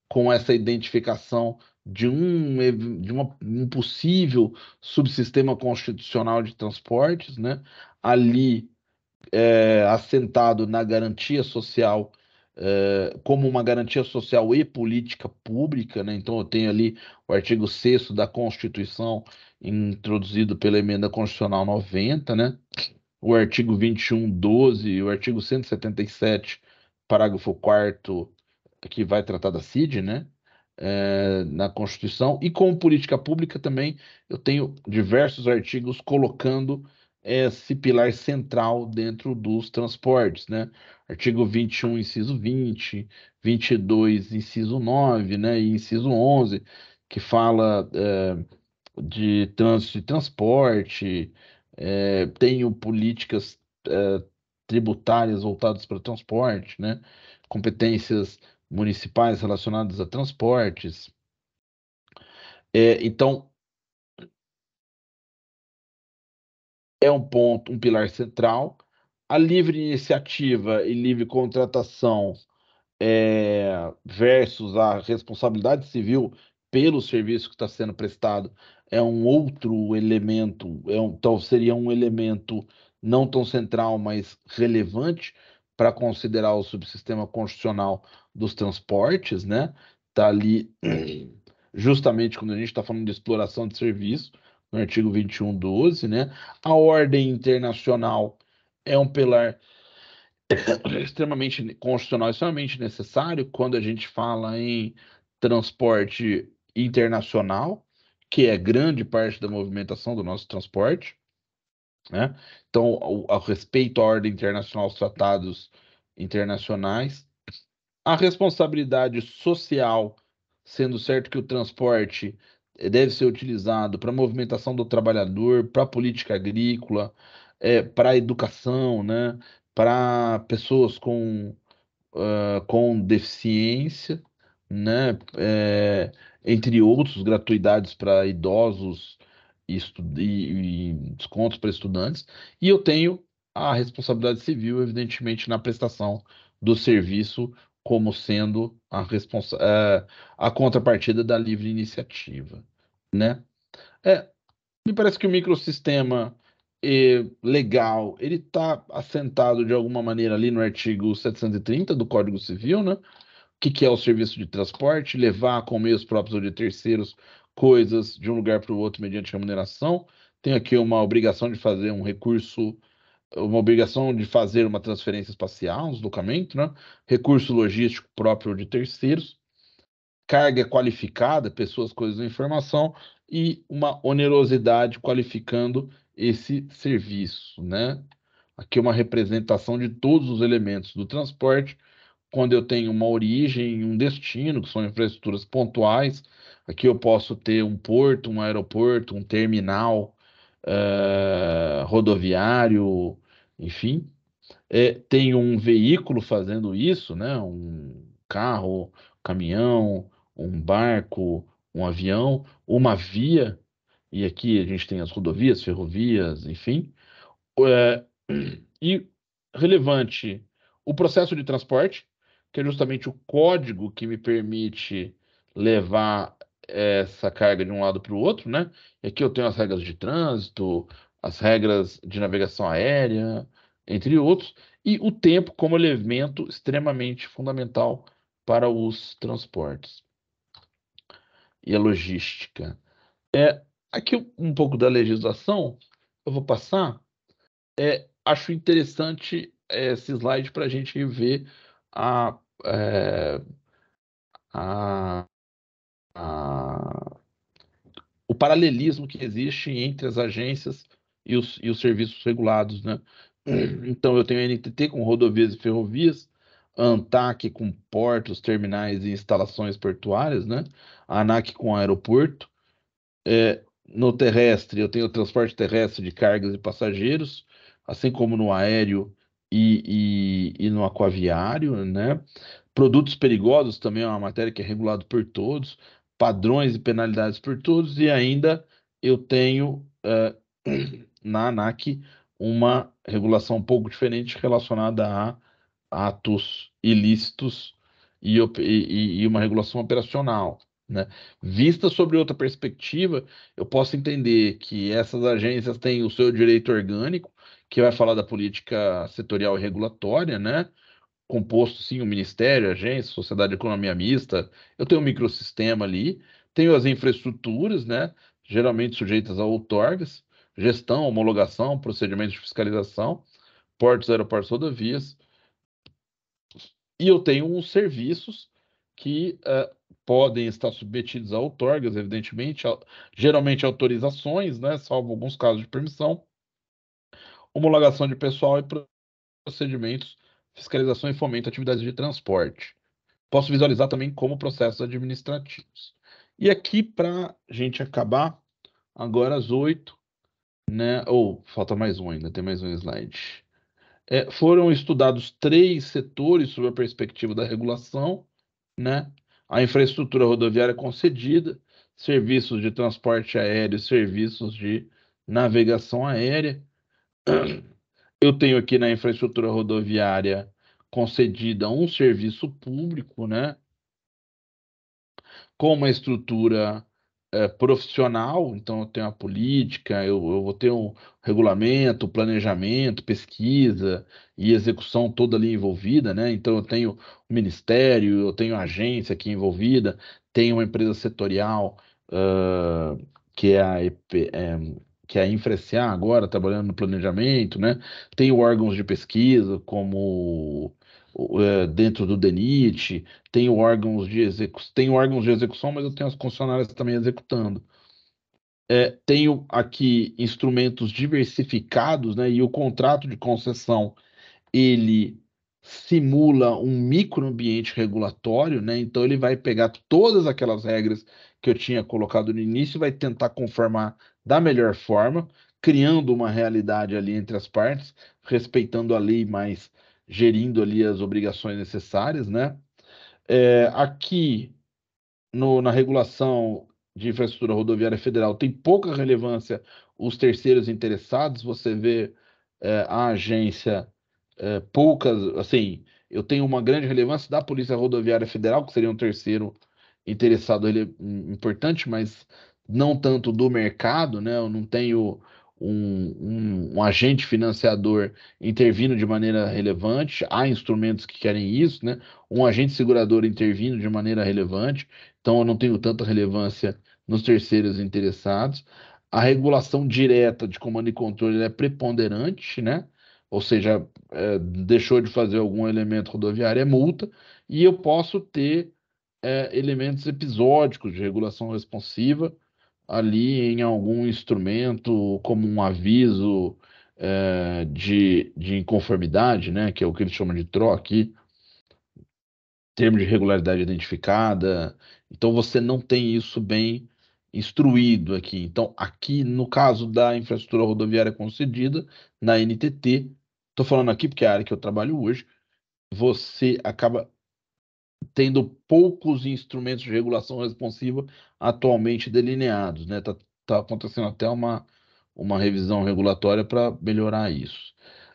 com essa identificação de um, de uma, um possível subsistema constitucional de transportes, né? ali é, assentado na garantia social é, como uma garantia social e política pública, né? então eu tenho ali o artigo 6 da Constituição introduzido pela emenda constitucional 90, né? o artigo 21, 12 e o artigo 177 parágrafo 4 que vai tratar da CID, né? É, na Constituição e com política pública também eu tenho diversos artigos colocando esse pilar central dentro dos transportes, né? Artigo 21, inciso 20, 22, inciso 9, né? E inciso 11, que fala é, de trânsito e transporte, é, tenho políticas é, tributárias voltadas para transporte, né? competências municipais relacionadas a transportes. É, então, é um ponto, um pilar central. A livre iniciativa e livre contratação é, versus a responsabilidade civil pelo serviço que está sendo prestado é um outro elemento, é um, então seria um elemento não tão central, mas relevante para considerar o subsistema constitucional dos transportes, né? Está ali justamente quando a gente está falando de exploração de serviço, no artigo 2112, né? A ordem internacional é um pilar extremamente constitucional, extremamente necessário quando a gente fala em transporte internacional, que é grande parte da movimentação do nosso transporte. Né? Então, ao, ao respeito à ordem internacional, aos tratados internacionais, a responsabilidade social, sendo certo que o transporte deve ser utilizado para a movimentação do trabalhador, para a política agrícola, é, para a educação, né? para pessoas com, uh, com deficiência, né? É, entre outros, gratuidades para idosos e, e, descontos para estudantes, e eu tenho a responsabilidade civil, evidentemente, na prestação do serviço como sendo a, responsa é, a contrapartida da livre iniciativa, né? É, me parece que o microsistema legal, ele está assentado de alguma maneira ali no artigo 730 do Código Civil, né? O que, que é o serviço de transporte? Levar com meios próprios ou de terceiros coisas de um lugar para o outro mediante remuneração, tem aqui uma obrigação de fazer um recurso, uma obrigação de fazer uma transferência espacial, um deslocamento, né? recurso logístico próprio de terceiros, carga qualificada, pessoas, coisas e informação, e uma onerosidade qualificando esse serviço. Né? Aqui uma representação de todos os elementos do transporte quando eu tenho uma origem, um destino, que são infraestruturas pontuais. Aqui eu posso ter um porto, um aeroporto, um terminal uh, rodoviário, enfim. É, tenho um veículo fazendo isso, né? um carro, caminhão, um barco, um avião, uma via, e aqui a gente tem as rodovias, ferrovias, enfim. É, e relevante o processo de transporte, que é justamente o código que me permite levar essa carga de um lado para o outro, né? É e aqui eu tenho as regras de trânsito, as regras de navegação aérea, entre outros, e o tempo como elemento extremamente fundamental para os transportes e a logística. É, aqui um pouco da legislação, eu vou passar. É, acho interessante esse slide para a gente ver a é, a, a, o paralelismo que existe entre as agências e os, e os serviços regulados. Né? Hum. Então, eu tenho a NTT com rodovias e ferrovias, ANTAC com portos, terminais e instalações portuárias, né? A ANAC com aeroporto. É, no terrestre, eu tenho o transporte terrestre de cargas e passageiros, assim como no aéreo, e, e, e no aquaviário, né? Produtos perigosos também é uma matéria que é regulada por todos, padrões e penalidades por todos, e ainda eu tenho uh, na ANAC uma regulação um pouco diferente relacionada a atos ilícitos e, e, e, uma regulação operacional. Né? Vista sobre outra perspectiva, eu posso entender que essas agências têm o seu direito orgânico, que vai falar da política setorial e regulatória, né? Composto, sim, o Ministério, a agência, Sociedade de Economia Mista. Eu tenho um microsistema ali, tenho as infraestruturas, né? Geralmente sujeitas a outorgas, gestão, homologação, procedimentos de fiscalização, portos, aeroportos, rodovias. E eu tenho uns serviços que uh, podem estar submetidos a outorgas, evidentemente, a, geralmente autorizações, né, salvo alguns casos de permissão, homologação de pessoal e procedimentos, fiscalização e fomento, atividades de transporte. Posso visualizar também como processos administrativos. E aqui, para a gente acabar, agora às oito, né? Ou oh, falta mais um ainda, tem mais um slide. É, foram estudados três setores sob a perspectiva da regulação, né? A infraestrutura rodoviária concedida, serviços de transporte aéreo, serviços de navegação aérea eu tenho aqui na infraestrutura rodoviária concedida um serviço público, né? Com uma estrutura é, profissional, então eu tenho a política, eu, eu vou ter um regulamento, planejamento, pesquisa e execução toda ali envolvida, né? Então eu tenho o ministério, eu tenho a agência aqui envolvida, tenho uma empresa setorial uh, que é a EP, é, que é a Infresciar agora, trabalhando no planejamento, né? Tem órgãos de pesquisa como é, dentro do DENIT, tem órgãos de execução, tem órgãos de execução, mas eu tenho as concessionárias também executando. É, tenho aqui instrumentos diversificados, né? E o contrato de concessão ele simula um microambiente regulatório, né? Então ele vai pegar todas aquelas regras que eu tinha colocado no início, vai tentar conformar da melhor forma, criando uma realidade ali entre as partes, respeitando a lei, mas gerindo ali as obrigações necessárias, né? É, aqui no, na regulação de infraestrutura rodoviária federal tem pouca relevância os terceiros interessados. Você vê é, a agência é, poucas, assim, eu tenho uma grande relevância da Polícia Rodoviária Federal, que seria um terceiro interessado ele, é importante, mas não tanto do mercado, né? Eu não tenho um, um, um, agente financiador intervindo de maneira relevante. Há instrumentos que querem isso, né? Um agente segurador intervindo de maneira relevante. Então, eu não tenho tanta relevância nos terceiros interessados. A regulação direta de comando e controle é preponderante, né? Ou seja, é, deixou de fazer algum elemento rodoviário é multa, e eu posso ter é, elementos episódicos de regulação responsiva, ali em algum instrumento como um aviso é, de, de inconformidade, né, que é o que eles chamam de TRO aqui, termo de regularidade identificada. Então você não tem isso bem instruído aqui. Então, aqui no caso da infraestrutura rodoviária concedida, na NTT, estou falando aqui porque é a área que eu trabalho hoje, você acaba tendo poucos instrumentos de regulação responsiva atualmente delineados. Está né? Tá, tá, acontecendo até uma, uma revisão regulatória para melhorar isso.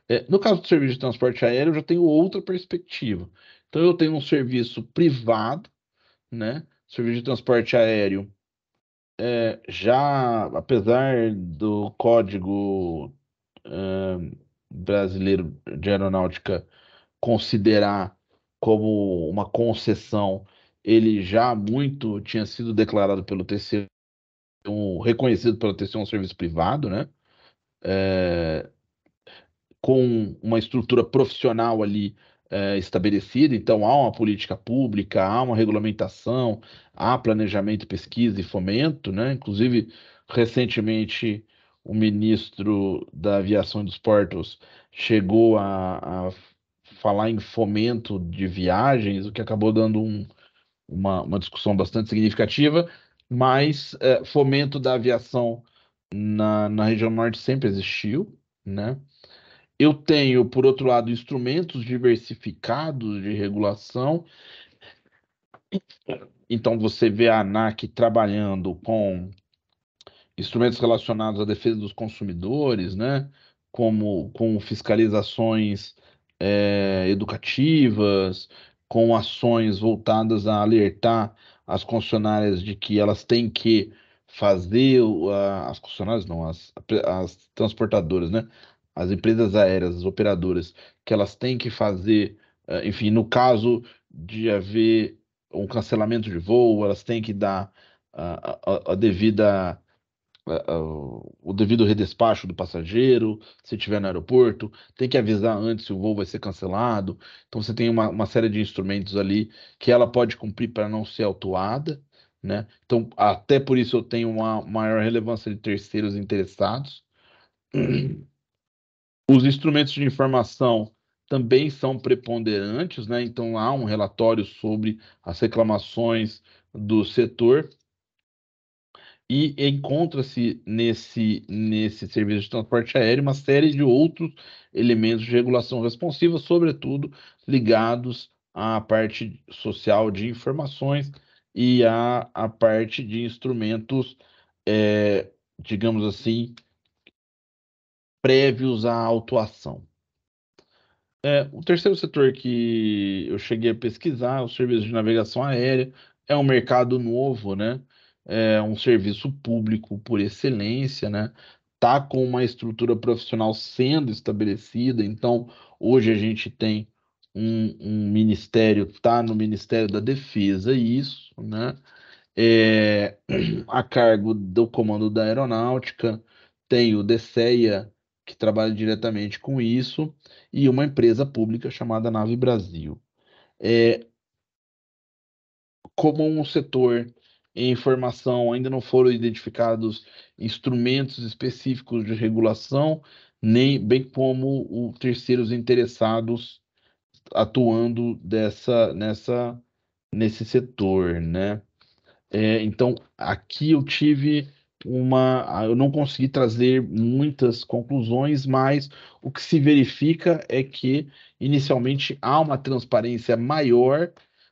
É, no caso do serviço de transporte aéreo, eu já tenho outra perspectiva. Então, eu tenho um serviço privado, né? Serviço de transporte aéreo, é, já, apesar do código é, brasileiro de aeronáutica considerar como uma concessão, ele já muito tinha sido declarado pelo TCU, um, reconhecido pelo TCU um serviço privado, né? É, com uma estrutura profissional ali é, estabelecida, então há uma política pública, há uma regulamentação, há planejamento, pesquisa e fomento, né? Inclusive, recentemente, o ministro da Aviação e dos Portos chegou a, a falar em fomento de viagens, o que acabou dando um, uma, uma discussão bastante significativa, mas é, fomento da aviação na, na região norte sempre existiu, né? Eu tenho, por outro lado, instrumentos diversificados de regulação. Então, você vê a ANAC trabalhando com instrumentos relacionados à defesa dos consumidores, né? como com fiscalizações é, educativas, com ações voltadas a alertar as concessionárias de que elas têm que fazer as concessionárias não as, as transportadoras né as empresas aéreas as operadoras que elas têm que fazer é, enfim no caso de haver um cancelamento de voo elas têm que dar a, a devida eh, eh, o devido redespacho do passageiro, se estiver no aeroporto, tem que avisar antes se o voo vai ser cancelado. Então você tem uma, uma série de instrumentos ali que ela pode cumprir para não ser autuada, né? Então até por isso eu tenho uma maior relevância de terceiros interessados. Os instrumentos de informação também são preponderantes, né? Então há um relatório sobre as reclamações do setor e encontra-se nesse, nesse serviço de transporte aéreo uma série de outros elementos de regulação responsiva, sobretudo ligados à parte social de informações e à, à parte de instrumentos, é, digamos assim, prévios à autuação. É, o terceiro setor que eu cheguei a pesquisar os o serviço de navegação aérea, é um mercado novo, né? é um serviço público por excelência, né? Tá com uma estrutura profissional sendo estabelecida, então hoje a gente tem um, um ministério, tá no Ministério da Defesa, isso, né? É, a cargo do comando da aeronáutica, tem o DCEA, que trabalha diretamente com isso, e uma empresa pública chamada Nave Brasil. É, como um setor em formação ainda não foram identificados instrumentos específicos de regulação, nem bem como o terceiros interessados atuando dessa nessa nesse setor, né? É, então aqui eu tive uma, eu não consegui trazer muitas conclusões, mas o que se verifica é que inicialmente há uma transparência maior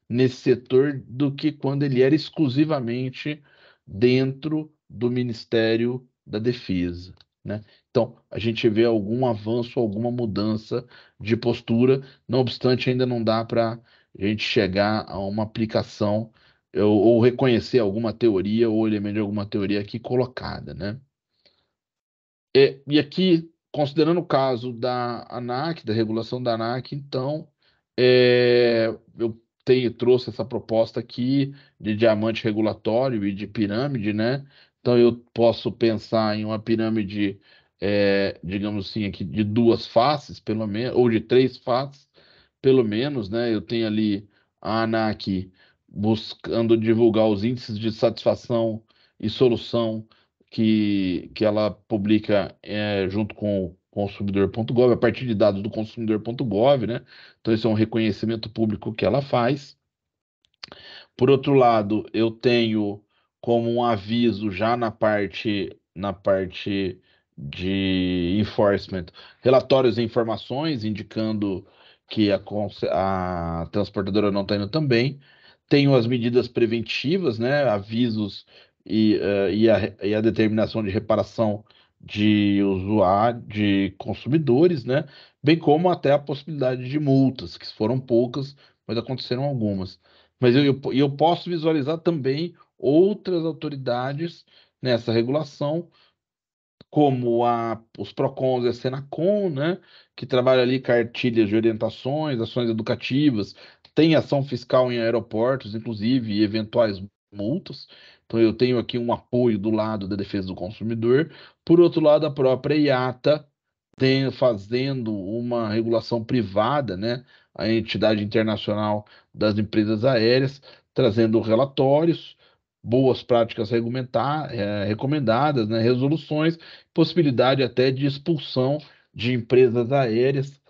nesse setor do que quando ele era exclusivamente dentro do Ministério da Defesa. Né? Então, a gente vê algum avanço, alguma mudança de postura, não obstante, ainda não dá para a gente chegar a uma aplicação ou, ou reconhecer alguma teoria ou elemento de alguma teoria aqui colocada. Né? E, é, e aqui, considerando o caso da ANAC, da regulação da ANAC, então, é, eu tem, trouxe essa proposta aqui de diamante regulatório e de pirâmide, né? Então eu posso pensar em uma pirâmide, é, digamos assim, aqui de duas faces, pelo menos, ou de três faces, pelo menos, né? Eu tenho ali a ANAC buscando divulgar os índices de satisfação e solução que, que ela publica é, junto com consumidor.gov, a partir de dados do consumidor.gov, né? Então, isso é um reconhecimento público que ela faz. Por outro lado, eu tenho como um aviso já na parte na parte de enforcement, relatórios e informações indicando que a, a transportadora não está indo também. Tenho as medidas preventivas, né? Avisos e, uh, e, a, e a determinação de reparação de usuários, de consumidores, né? Bem como até a possibilidade de multas, que foram poucas, mas aconteceram algumas. Mas eu, eu, eu posso visualizar também outras autoridades nessa regulação, como a, os PROCONs e a Senacom, né, que trabalha ali cartilhas de orientações, ações educativas, tem ação fiscal em aeroportos, inclusive, e eventuais multas. Então, eu tenho aqui um apoio do lado da defesa do consumidor, por outro lado, a própria IATA tem, fazendo uma regulação privada, né, a entidade internacional das empresas aéreas, trazendo relatórios, boas práticas regulamentar, eh, recomendadas, né, resoluções, possibilidade até de expulsão de empresas aéreas,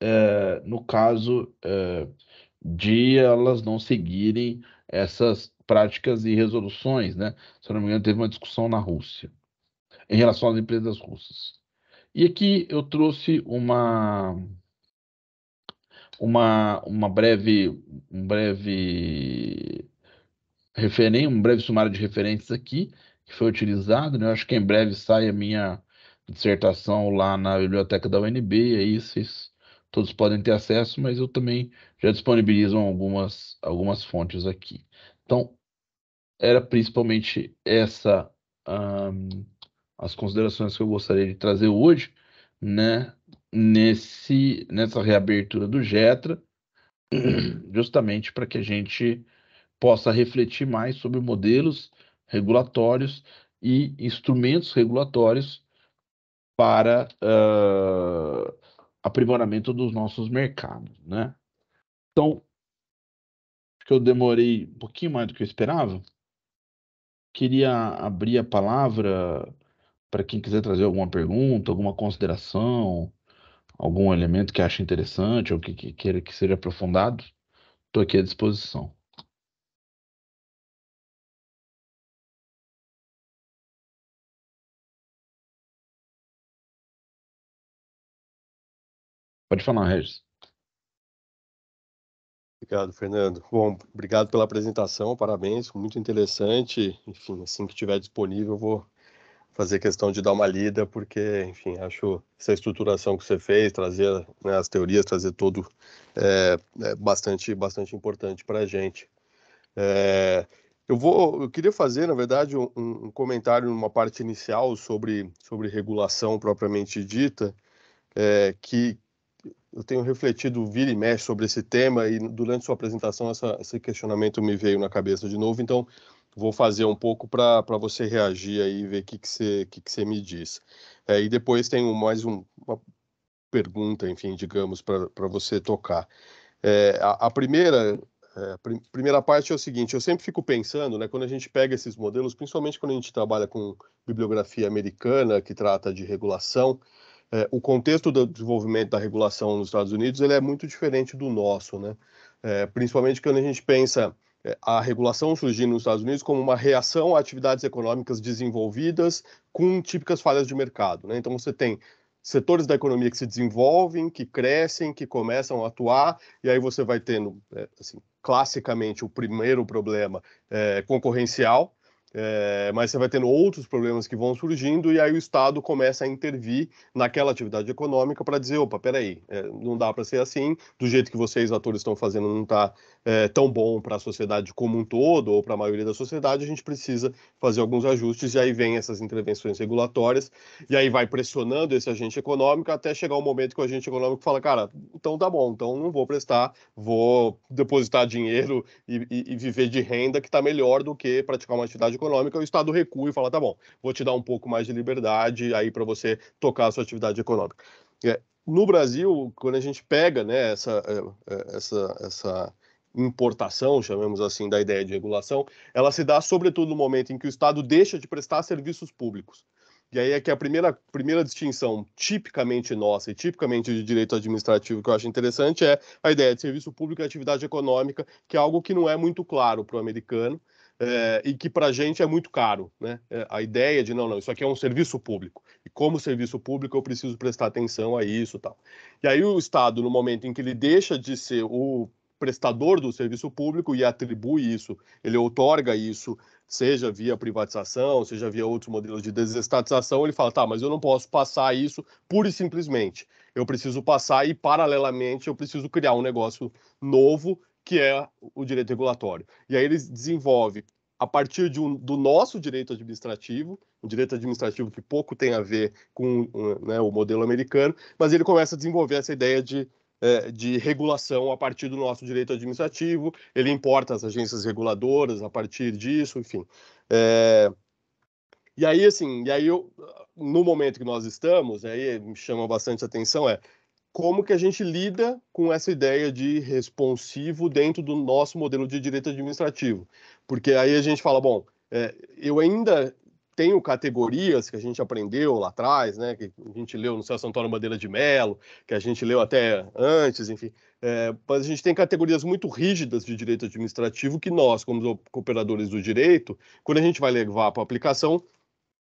é, no caso é, de elas não seguirem essas práticas e resoluções, né? Se não me engano, teve uma discussão na Rússia em relação às empresas russas. E aqui eu trouxe uma uma, uma breve um breve referência, um breve sumário de referências aqui que foi utilizado, né? Eu acho que em breve sai a minha dissertação lá na biblioteca da UNB, aí vocês todos podem ter acesso, mas eu também já disponibilizo algumas algumas fontes aqui. Então, era principalmente essa um, as considerações que eu gostaria de trazer hoje, né, nesse, nessa reabertura do Jetra, justamente para que a gente possa refletir mais sobre modelos regulatórios e instrumentos regulatórios para uh, aprimoramento dos nossos mercados, né? Então, que eu demorei um pouquinho mais do que eu esperava, queria abrir a palavra para quem quiser trazer alguma pergunta, alguma consideração, algum elemento que ache interessante ou que, queira que seja aprofundado, estou aqui à disposição. Pode falar, Regis. Obrigado, Fernando. Bom, obrigado pela apresentação, parabéns, muito interessante. Enfim, assim que estiver disponível, eu vou fazer questão de dar uma lida, porque, enfim, acho essa estruturação que você fez, trazer né, as teorias, trazer tudo, é, é bastante, bastante importante para a gente. É, eu vou, eu queria fazer, na verdade, um, um, comentário numa parte inicial sobre, sobre regulação propriamente dita, é, que eu tenho refletido vira e mexe sobre esse tema e durante sua apresentação essa, esse questionamento me veio na cabeça de novo. Então, vou fazer um pouco para você reagir aí e ver o que, que, você, que, que você me diz. É, e depois tenho mais um, uma pergunta, enfim, digamos, para você tocar. É, a, a, primeira. É, a primeira parte é o seguinte, eu sempre fico pensando, né, quando a gente pega esses modelos, principalmente quando a gente trabalha com bibliografia americana que trata de regulação, é, o contexto do desenvolvimento da regulação nos Estados Unidos ele é muito diferente do nosso, né? É, principalmente quando a gente pensa a regulação surgindo nos Estados Unidos como uma reação a atividades econômicas desenvolvidas com típicas falhas de mercado. Né? Então, você tem setores da economia que se desenvolvem, que crescem, que começam a atuar, e aí você vai tendo, é, assim, classicamente, o primeiro problema é, concorrencial, é, mas você vai tendo outros problemas que vão surgindo e aí o Estado começa a intervir naquela atividade econômica para dizer, opa, peraí, é, não dá para ser assim, do jeito que vocês atores estão fazendo não está é, tão bom para a sociedade como um todo ou para a maioria da sociedade, a gente precisa fazer alguns ajustes e aí vem essas intervenções regulatórias e aí vai pressionando esse agente econômico até chegar o um momento que o agente econômico fala, cara, então tá bom, então não vou prestar, vou depositar dinheiro e, e, e viver de renda que está melhor do que praticar uma atividade econômica, o Estado recua e fala, tá bom, vou te dar um pouco mais de liberdade aí para você tocar a sua atividade econômica. É, no Brasil, quando a gente pega né, essa, é, é, essa, essa importação, chamemos assim, da ideia de regulação, ela se dá sobretudo no momento em que o Estado deixa de prestar serviços públicos. E aí é que a primeira, primeira distinção tipicamente nossa e tipicamente de direito administrativo que eu acho interessante é a ideia de serviço público e atividade econômica, que é algo que não é muito claro para o americano, é, e que para a gente é muito caro. Né? É, a ideia de, não, não, isso aqui é um serviço público, e como serviço público eu preciso prestar atenção a isso tal. E aí o Estado, no momento em que ele deixa de ser o prestador do serviço público e atribui isso, ele otorga isso, seja via privatização, seja via outros modelos de desestatização, ele fala, tá, mas eu não posso passar isso pura e simplesmente. Eu preciso passar e, paralelamente, eu preciso criar um negócio novo, que é o direito regulatório. E aí ele desenvolve, a partir de um, do nosso direito administrativo, um direito administrativo que pouco tem a ver com né, o modelo americano, mas ele começa a desenvolver essa ideia de eh, de regulação a partir do nosso direito administrativo, ele importa as agências reguladoras a partir disso, enfim. É... E aí, assim, e aí eu, no momento que nós estamos, aí me chama bastante atenção é como que a gente lida com essa ideia de responsivo dentro do nosso modelo de direito administrativo. Porque aí a gente fala, bom, é, eu ainda tenho categorias que a gente aprendeu lá atrás, né, que a gente leu no Celso Antônio Bandeira de Mello, que a gente leu até antes, enfim. É, mas a gente tem categorias muito rígidas de direito administrativo que nós, como operadores do direito, quando a gente vai levar para aplicação,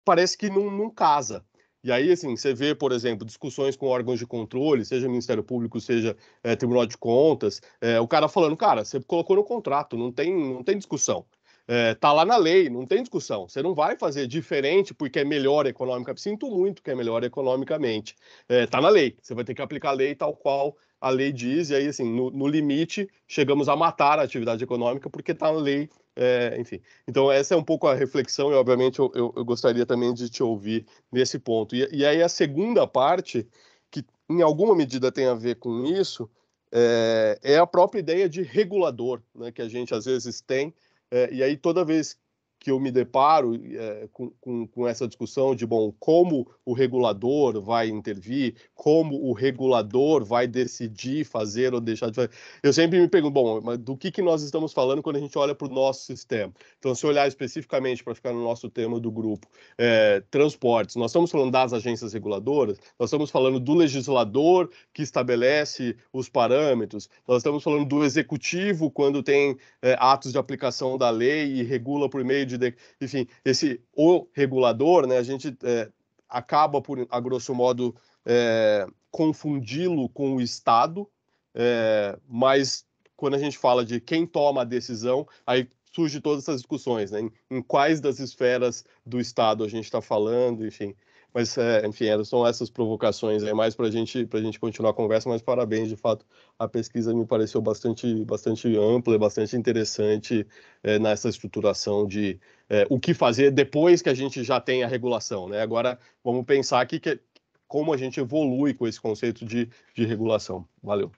parece que não, não casa. E aí, assim, você vê, por exemplo, discussões com órgãos de controle, seja Ministério Público, seja é, Tribunal de Contas, é, o cara falando, cara, você colocou no contrato, não tem, não tem discussão. É, tá lá na lei, não tem discussão. Você não vai fazer diferente porque é melhor econômica. Sinto muito que é melhor economicamente. É, tá na lei. Você vai ter que aplicar a lei tal qual a lei diz. E aí, assim, no, no limite, chegamos a matar a atividade econômica porque tá na lei. É, enfim. Então, essa é um pouco a reflexão e, obviamente, eu, eu, eu gostaria também de te ouvir nesse ponto. E, e, aí, a segunda parte, que em alguma medida tem a ver com isso, é, é a própria ideia de regulador, né, que a gente às vezes tem é, e aí toda vez que eu me deparo é, com, com, com, essa discussão de, bom, como o regulador vai intervir, como o regulador vai decidir fazer ou deixar de fazer. Eu sempre me pergunto, bom, mas do que, que nós estamos falando quando a gente olha para o nosso sistema? Então, se olhar especificamente para ficar no nosso tema do grupo, é, transportes, nós estamos falando das agências reguladoras, nós estamos falando do legislador que estabelece os parâmetros, nós estamos falando do executivo quando tem é, atos de aplicação da lei e regula por meio de, enfim, esse o regulador, né, a gente é, acaba por, a grosso modo, é, confundi-lo com o Estado, é, mas quando a gente fala de quem toma a decisão, aí surge todas essas discussões, né? em quais das esferas do Estado a gente está falando, enfim. Mas, é, enfim, são essas provocações aí, mais para gente, a gente continuar a conversa, mas parabéns, de fato, a pesquisa me pareceu bastante, bastante ampla, bastante interessante é, nessa estruturação de é, o que fazer depois que a gente já tem a regulação, né? Agora, vamos pensar aqui que, como a gente evolui com esse conceito de, de regulação. Valeu.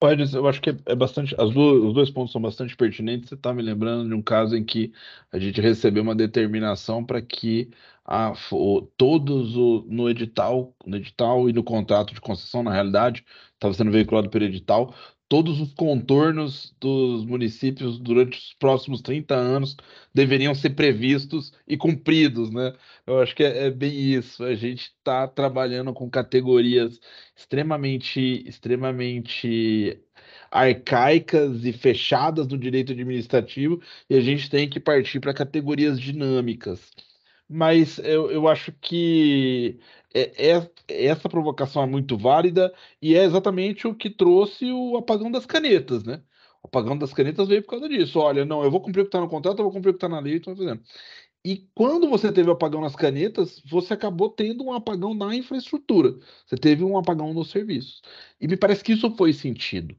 Pode, eu acho que é bastante. Duas, os dois pontos são bastante pertinentes. Você está me lembrando de um caso em que a gente recebeu uma determinação para que a, o, todos o, no edital, no edital e no contrato de concessão, na realidade, estava sendo veiculado pelo edital, todos os contornos dos municípios durante os próximos 30 anos deveriam ser previstos e cumpridos, né? Eu acho que é, é bem isso. A gente está trabalhando com categorias extremamente, extremamente arcaicas e fechadas no direito administrativo e a gente tem que partir para categorias dinâmicas mas eu, eu acho que é, é, essa provocação é muito válida e é exatamente o que trouxe o apagão das canetas, né? O apagão das canetas veio por causa disso. Olha, não, eu vou cumprir o que está no contrato, eu vou cumprir o que está na lei, estou fazendo. E quando você teve o apagão nas canetas, você acabou tendo um apagão na infraestrutura. Você teve um apagão nos serviços. E me parece que isso foi sentido.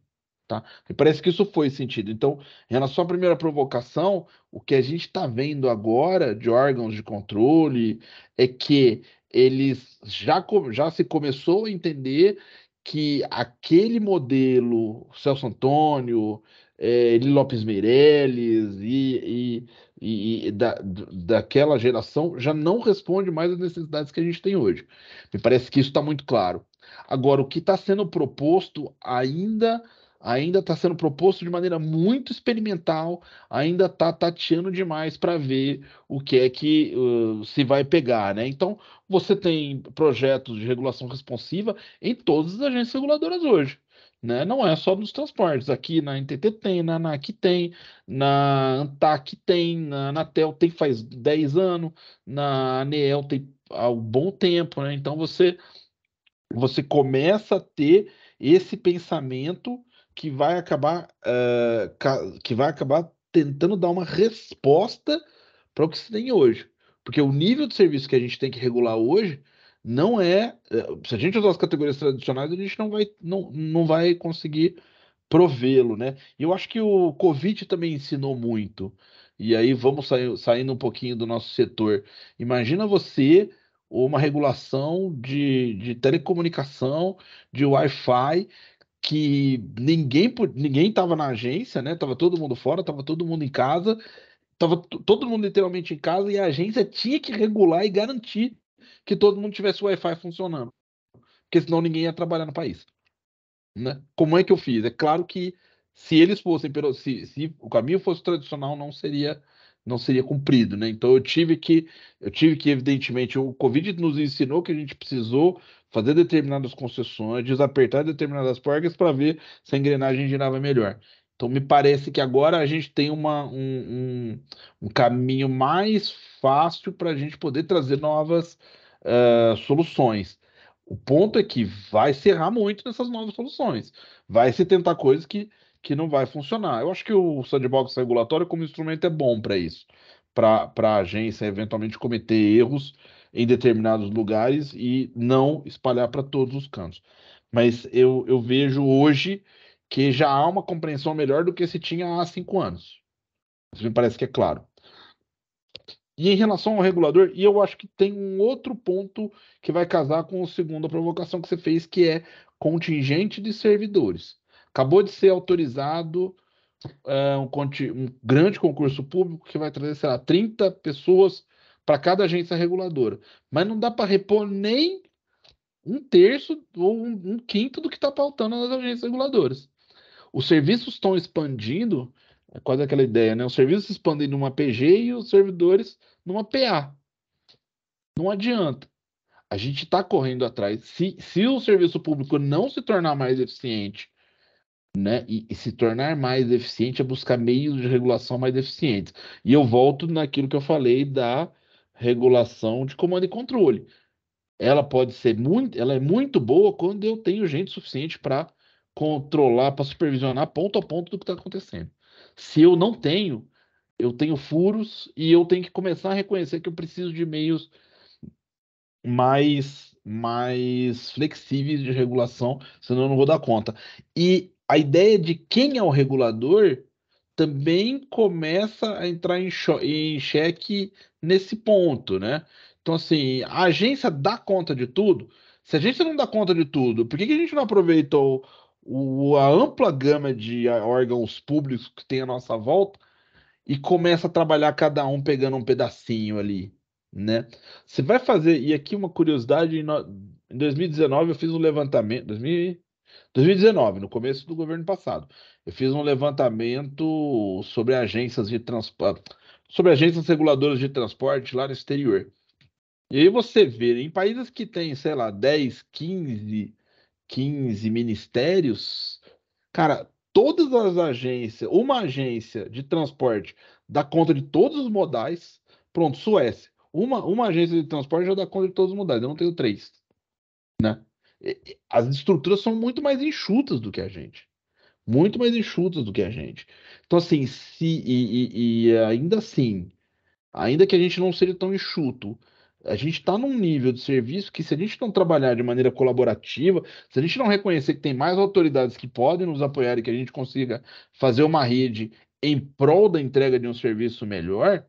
Tá? E parece que isso foi sentido. Então, em relação à primeira provocação, o que a gente está vendo agora de órgãos de controle é que eles já, já se começou a entender que aquele modelo, Celso Antônio, é, Eli Lopes Meirelles e, e, e, e da, daquela geração já não responde mais às necessidades que a gente tem hoje. Me parece que isso está muito claro. Agora, o que está sendo proposto ainda ainda está sendo proposto de maneira muito experimental, ainda está tateando demais para ver o que é que uh, se vai pegar, né? Então, você tem projetos de regulação responsiva em todas as agências reguladoras hoje. Né? Não é só nos transportes. Aqui na NTT tem, na ANAC tem, na ANTAC tem, na Anatel tem faz 10 anos, na ANEEL tem há um bom tempo. Né? Então você, você começa a ter esse pensamento que vai acabar uh, que vai acabar tentando dar uma resposta para o que se tem hoje. Porque o nível de serviço que a gente tem que regular hoje não é. Eh, se a gente usar as categorias tradicionais, a gente não vai, não, não vai conseguir provê-lo, né? E eu acho que o Covid também ensinou muito. E aí vamos sair, saindo um pouquinho do nosso setor. Imagina você uma regulação de, de telecomunicação, de Wi-Fi, que ninguém ninguém estava na agência, né? Tava todo mundo fora, tava todo mundo em casa, tava todo mundo literalmente em casa e a agência tinha que regular e garantir que todo mundo tivesse o Wi-Fi funcionando, porque senão ninguém ia trabalhar no país. Né? Como é que eu fiz? É claro que se eles fossem pelo se, se o caminho fosse tradicional não seria não seria cumprido, né? Então eu tive que eu tive que evidentemente o Covid nos ensinou que a gente precisou fazer determinadas concessões, desapertar determinadas porcas para ver se a engrenagem girava melhor. Então me parece que agora a gente tem uma, um, um, um caminho mais fácil para a gente poder trazer novas uh, soluções. O ponto é que vai se errar muito nessas novas soluções. Vai se tentar coisas que, que não vai funcionar. Eu acho que o sandbox regulatório como instrumento é bom para isso, para a agência eventualmente cometer erros em determinados lugares e não espalhar para todos os cantos. Mas eu, eu vejo hoje que já há uma compreensão melhor do que se tinha há cinco anos. Isso me parece que é claro. E em relação ao regulador, e eu acho que tem um outro ponto que vai casar com a segunda provocação que você fez, que é contingente de servidores. Acabou de ser autorizado é, um, um, grande concurso público que vai trazer, sei lá, 30 pessoas para cada agência reguladora. Mas não dá para repor nem um terço ou um, um quinto do que está pautando nas agências reguladoras. Os serviços estão expandindo, é quase aquela ideia, né? Os serviços expandem numa PG e os servidores numa PA. Não adianta. A gente está correndo atrás. Se, se o serviço público não se tornar mais eficiente, né? E, e, se tornar mais eficiente é buscar meios de regulação mais eficientes. E eu volto naquilo que eu falei da regulação de comando e controle. Ela pode ser muito, ela é muito boa quando eu tenho gente suficiente para controlar, para supervisionar ponto a ponto do que está acontecendo. Se eu não tenho, eu tenho furos e eu tenho que começar a reconhecer que eu preciso de meios mais mais flexíveis de regulação, senão eu não vou dar conta. E a ideia de quem é o regulador também começa a entrar em, em xeque nesse ponto, né? Então, assim, a agência dá conta de tudo. Se a agência não dá conta de tudo, por que, que a gente não aproveitou o, a ampla gama de órgãos públicos que tem à nossa volta e começa a trabalhar cada um pegando um pedacinho ali, né? Você vai fazer, e aqui uma curiosidade, em 2019 eu fiz um levantamento, 2000, 2019, no começo do governo passado, eu fiz um levantamento sobre agências de transporte, sobre agências reguladoras de transporte lá no exterior. E aí você vê, em países que tem, sei lá, 10, 15, 15 ministérios, cara, todas as agências, uma agência de transporte dá conta de todos os modais. Pronto, Suécia. Uma, uma agência de transporte já dá conta de todos os modais, eu não tenho três. Né? as estruturas são muito mais enxutas do que a gente. Muito mais enxutas do que a gente. Então, assim, se. E, e, e ainda assim, ainda que a gente não seja tão enxuto, a gente está num nível de serviço que, se a gente não trabalhar de maneira colaborativa, se a gente não reconhecer que tem mais autoridades que podem nos apoiar e que a gente consiga fazer uma rede em prol da entrega de um serviço melhor,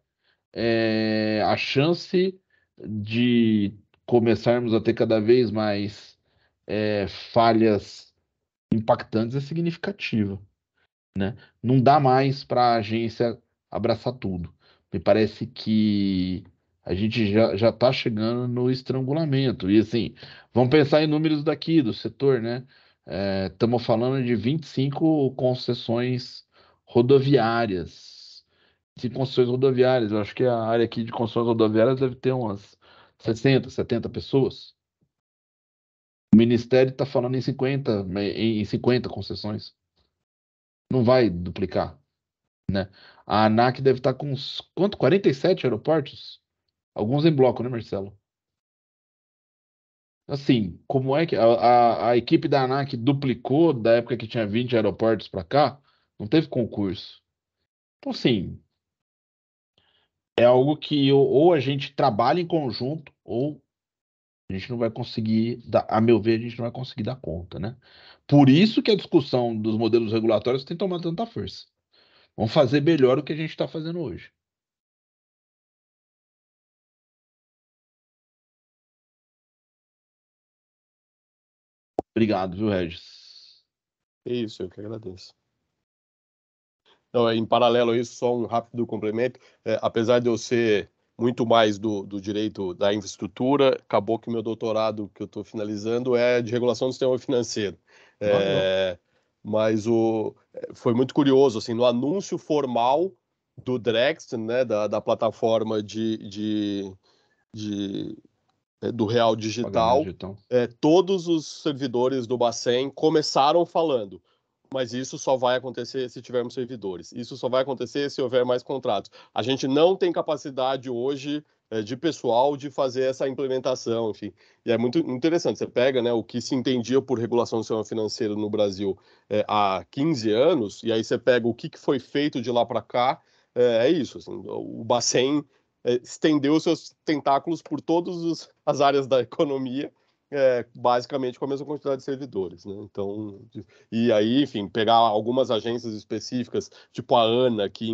é, a chance de começarmos a ter cada vez mais é, falhas impactantes é significativa. Né? Não dá mais para a agência abraçar tudo. Me parece que a gente já já está chegando no estrangulamento. E assim, vamos pensar em números daqui do setor, né? Estamos é, falando de 25 concessões rodoviárias. De concessões rodoviárias, eu acho que a área aqui de concessões rodoviárias deve ter umas 60, 70 pessoas. O Ministério está falando em 50, em 50 concessões. Não vai duplicar. Né? A ANAC deve estar tá com uns, quanto? 47 aeroportos? Alguns em bloco, né, Marcelo? Assim, como é que a, a, a equipe da ANAC duplicou da época que tinha 20 aeroportos para cá? Não teve concurso. Então, sim, é algo que ou a gente trabalha em conjunto ou a gente não vai conseguir, a meu ver, a gente não vai conseguir dar conta, né? Por isso que a discussão dos modelos regulatórios tem tomado tanta força. Vamos fazer melhor o que a gente está fazendo hoje. Obrigado, viu, Regis? É isso, eu que agradeço. Não, em paralelo a isso, só um rápido complemento. É, apesar de eu ser muito mais do, do direito da infraestrutura. Acabou que meu doutorado que eu estou finalizando é de regulação do sistema financeiro. É, mas o, foi muito curioso, assim, no anúncio formal do Drex, né, da, da plataforma de, de, de é, do Real Digital, digital. É, todos os servidores do Bacen começaram falando mas isso só vai acontecer se tivermos servidores. Isso só vai acontecer se houver mais contratos. A gente não tem capacidade hoje é, de pessoal de fazer essa implementação, enfim. E é muito interessante. Você pega né, o que se entendia por regulação do sistema financeiro no Brasil é, há 15 anos, e aí você pega o que, foi feito de lá para cá. É, é, isso. Assim, o Bacen estendeu seus tentáculos por todas as áreas da economia é, basicamente com a mesma quantidade de servidores, né? Então, e aí, enfim, pegar algumas agências específicas, tipo a ANA, que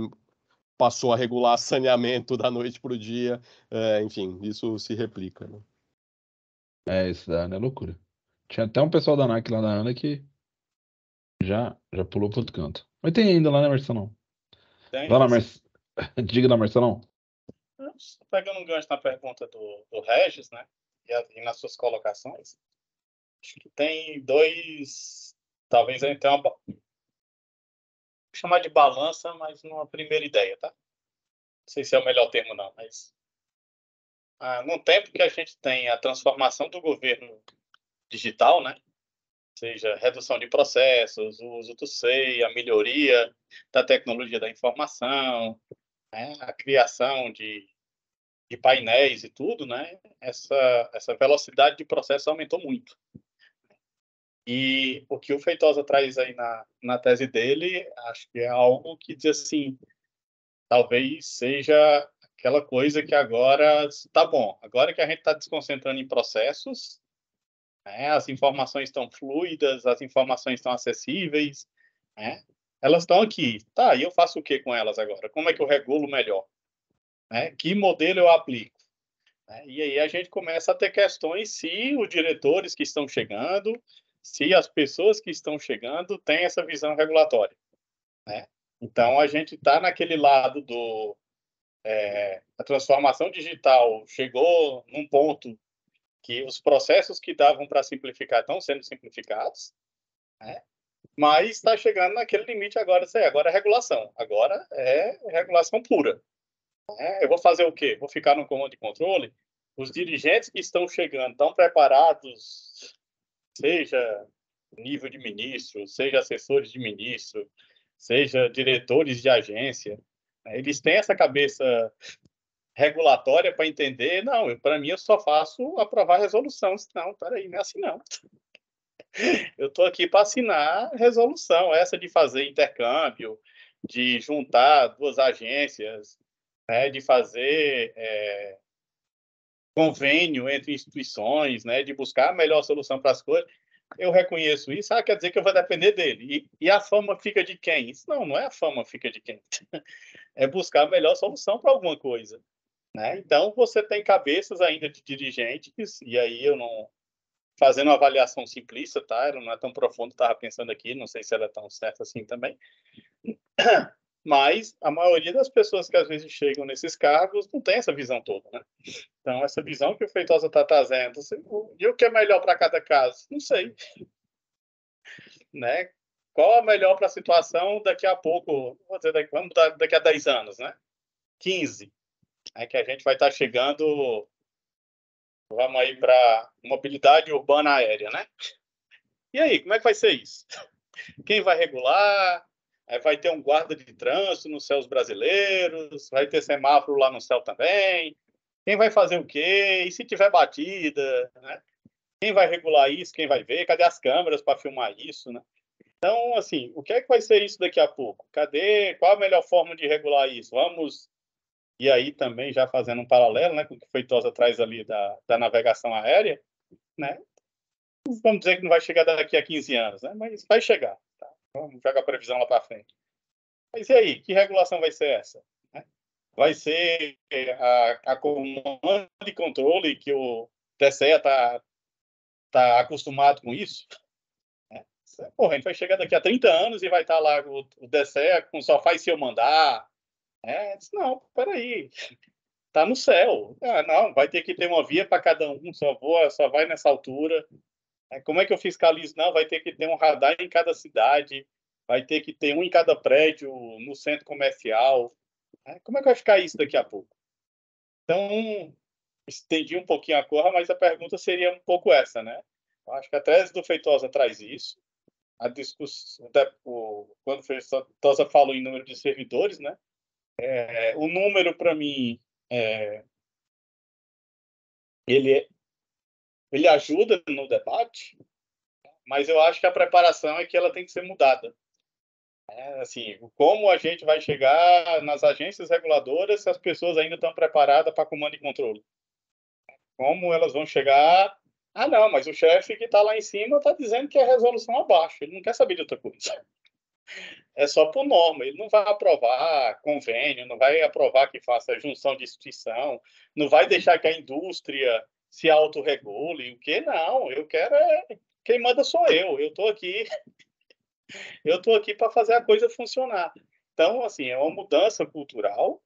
passou a regular saneamento da noite para o dia, é, enfim, isso se replica, né? É, isso da ANA é loucura. Tinha até um pessoal da ANAC lá da ANA que já, já pulou para outro canto. Mas tem ainda lá, né, Marcelão? Tem. Lá na Mar... Diga da Marcelão. Pegando um gancho na pergunta do, do Regis, né? e, e nas suas colocações, acho que tem dois, talvez a gente tenha uma, chamar de balança, mas numa primeira ideia, tá? Não sei se é o melhor termo não, mas ah, tempo que a gente tem a transformação do governo digital, né? Seja redução de processos, o uso do SEI, a melhoria da tecnologia da informação, né? a criação de de painéis e tudo, né? Essa, essa velocidade de processo aumentou muito. E o que o Feitosa traz aí na, na tese dele, acho que é algo que diz assim, talvez seja aquela coisa que agora está bom, agora que a gente está desconcentrando em processos, né, as informações estão fluidas, as informações estão acessíveis, né, elas estão aqui, tá? E eu faço o que com elas agora? Como é que eu regulo melhor? Né? Que modelo eu aplico? Né? E aí a gente começa a ter questões se os diretores que estão chegando, se as pessoas que estão chegando têm essa visão regulatória. Né? Então a gente está naquele lado do é, a transformação digital chegou num ponto que os processos que davam para simplificar estão sendo simplificados, né? mas está chegando naquele limite agora, sei, agora é regulação, agora é regulação pura. Né? Eu vou fazer o quê? Vou ficar no comando de controle? Os dirigentes que estão chegando estão preparados, seja nível de ministro, seja assessores de ministro, seja diretores de agência. Né? Eles têm essa cabeça regulatória para entender, não, para mim eu só faço aprovar a resolução. Não, peraí, não é assim não. Eu estou aqui para assinar resolução, essa de fazer intercâmbio, de juntar duas agências, né, de fazer é, convênio entre instituições, né, de buscar a melhor solução para as coisas. Eu reconheço isso, ah, quer dizer que eu vou depender dele. E, e a fama fica de quem? Isso não, não é a fama fica de quem. é buscar a melhor solução para alguma coisa. Né? Então, você tem cabeças ainda de dirigentes, e aí eu não. Fazendo uma avaliação simplista, tá? Não é tão profundo, estava pensando aqui, não sei se era é tão certa assim também. Mas a maioria das pessoas que às vezes chegam nesses cargos não tem essa visão toda, né? Então, essa visão que o Feitosa está trazendo, assim, e o que é melhor para cada caso? Não sei. Né? Qual é melhor para a situação daqui a pouco? Vou dizer, daqui, vamos dar daqui a 10 anos, né? 15. É que a gente vai estar tá chegando, vamos aí para mobilidade urbana aérea, né? E aí, como é que vai ser isso? Quem vai regular? Aí vai ter um guarda de trânsito nos céus brasileiros, vai ter semáforo lá no céu também. Quem vai fazer o quê? E se tiver batida, né? Quem vai regular isso? Quem vai ver? Cadê as câmeras para filmar isso, né? Então, assim, o que é que vai ser isso daqui a pouco? Cadê? Qual a melhor forma de regular isso? Vamos e aí também já fazendo um paralelo, né, com o que foi Tosa atrás ali da, da navegação aérea, né? Vamos dizer que não vai chegar daqui a 15 anos, né? Mas vai chegar. Vamos então, jogar a previsão lá para frente. Mas e aí? Que regulação vai ser essa? Né? Vai ser a, a comando de controle que o TCE está tá acostumado com isso? Né? É, porra, a gente vai chegar daqui a 30 anos e vai estar tá lá o, o com só faz se eu mandar. É, disse, não, peraí. Tá no céu. Ah, não, vai ter que ter uma via para cada um, só voa, só vai nessa altura. Né? Como é que eu fiscalizo? Não, vai ter que ter um radar em cada cidade, vai ter que ter um em cada prédio, no centro comercial. Né? Como é que vai ficar isso daqui a pouco? Então, estendi um pouquinho a corra, mas a pergunta seria um pouco essa, né? Eu acho que a tese do Feitosa traz isso. A discussão, o, quando o Feitosa falou em número de servidores, né? É, o número, para mim, é, ele é ele ajuda no debate, mas eu acho que a preparação é que ela tem que ser mudada. É, assim, como a gente vai chegar nas agências reguladoras se as pessoas ainda estão preparadas para comando e controle? Como elas vão chegar? Ah, não, mas o chefe que está lá em cima está dizendo que é resolução abaixo, ele não quer saber de outra coisa. É só por norma, ele não vai aprovar convênio, não vai aprovar que faça junção de instituição, não vai deixar que a indústria se autorregule, o que não, eu quero é quem manda sou eu, eu estou aqui, eu estou aqui para fazer a coisa funcionar. Então, assim, é uma mudança cultural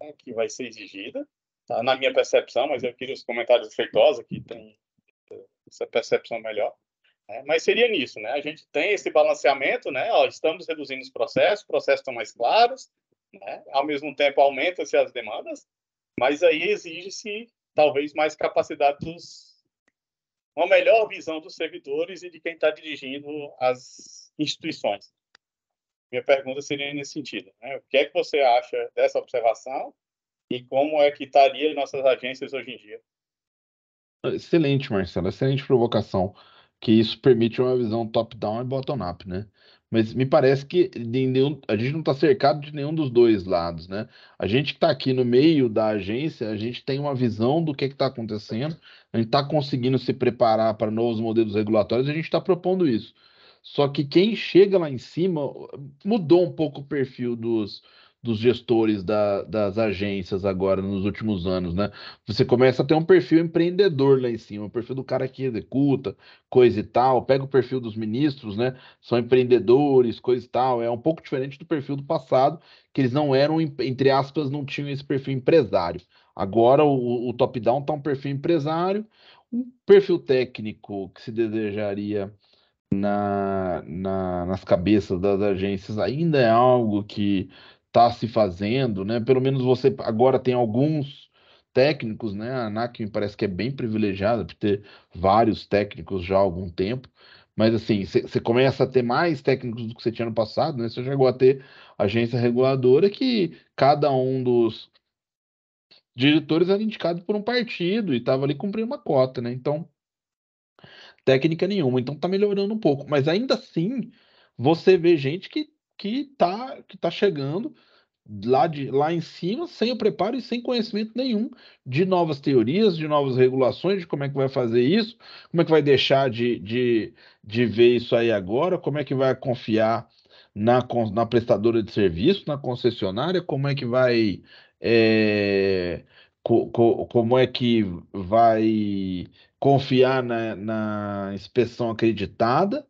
né, que vai ser exigida, tá? na minha percepção, mas eu queria os comentários feitosa que tem essa percepção melhor. Né? Mas seria nisso, né? A gente tem esse balanceamento, né? Ó, estamos reduzindo os processos, os processos estão mais claros, né? ao mesmo tempo aumentam-se as demandas, mas aí exige-se talvez mais capacidade dos uma melhor visão dos servidores e de quem está dirigindo as instituições. Minha pergunta seria nesse sentido. Né? O que é que você acha dessa observação e como é que estaria nossas agências hoje em dia? Excelente, Marcelo. Excelente provocação, que isso permite uma visão top-down e bottom-up, né? mas me parece que nenhum, a gente não está cercado de nenhum dos dois lados, né? A gente que está aqui no meio da agência, a gente tem uma visão do que é está acontecendo, a gente está conseguindo se preparar para novos modelos regulatórios, a gente está propondo isso. Só que quem chega lá em cima mudou um pouco o perfil dos, dos gestores da, das agências agora nos últimos anos, né? Você começa a ter um perfil empreendedor lá em cima, o perfil do cara que executa, coisa e tal. Pega o perfil dos ministros, né? São empreendedores, coisa e tal. É um pouco diferente do perfil do passado, que eles não eram, entre aspas, não tinham esse perfil empresário. Agora o, o top-down está um perfil empresário, um perfil técnico que se desejaria na, na, nas cabeças das agências ainda é algo que está se fazendo, né? Pelo menos você agora tem alguns técnicos, né? A ANAC me parece que é bem privilegiada por ter vários técnicos já há algum tempo. Mas assim, você começa a ter mais técnicos do que você tinha no passado, né? Você chegou a ter agência reguladora que cada um dos diretores era indicado por um partido e estava ali cumprindo uma cota, né? Então, técnica nenhuma. Então tá melhorando um pouco. Mas ainda assim, você vê gente que que está que tá chegando lá, de, lá em cima sem o preparo e sem conhecimento nenhum de novas teorias, de novas regulações, de como é que vai fazer isso, como é que vai deixar de, de, de ver isso aí agora, como é que vai confiar na, na prestadora de serviço, na concessionária, como é que vai. É, co, co, como é que vai confiar na, na inspeção acreditada,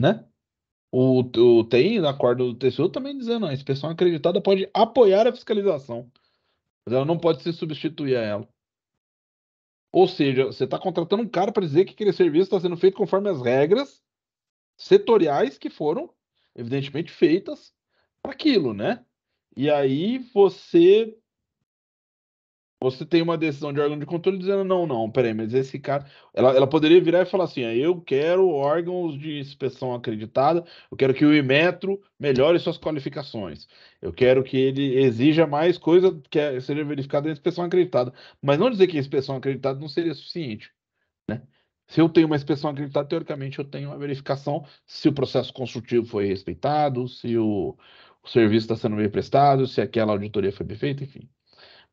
né? O, o TI, na corda do TCU, também dizendo, a inspeção acreditada pode apoiar a fiscalização, mas ela não pode se substituir a ela. Ou seja, você está contratando um cara para dizer que aquele serviço está sendo feito conforme as regras setoriais que foram, evidentemente, feitas para aquilo, né? E aí você você tem uma decisão de órgão de controle dizendo, não, não, peraí, mas esse cara. Ela, ela poderia virar e falar assim: é, eu quero órgãos de inspeção acreditada, eu quero que o Imetro melhore suas qualificações, eu quero que ele exija mais coisa que é, seja verificada na inspeção acreditada. Mas não dizer que a inspeção acreditada não seria suficiente. Né? Se eu tenho uma inspeção acreditada, teoricamente eu tenho uma verificação se o processo construtivo foi respeitado, se o, o serviço está sendo bem prestado, se aquela auditoria foi bem feita, enfim.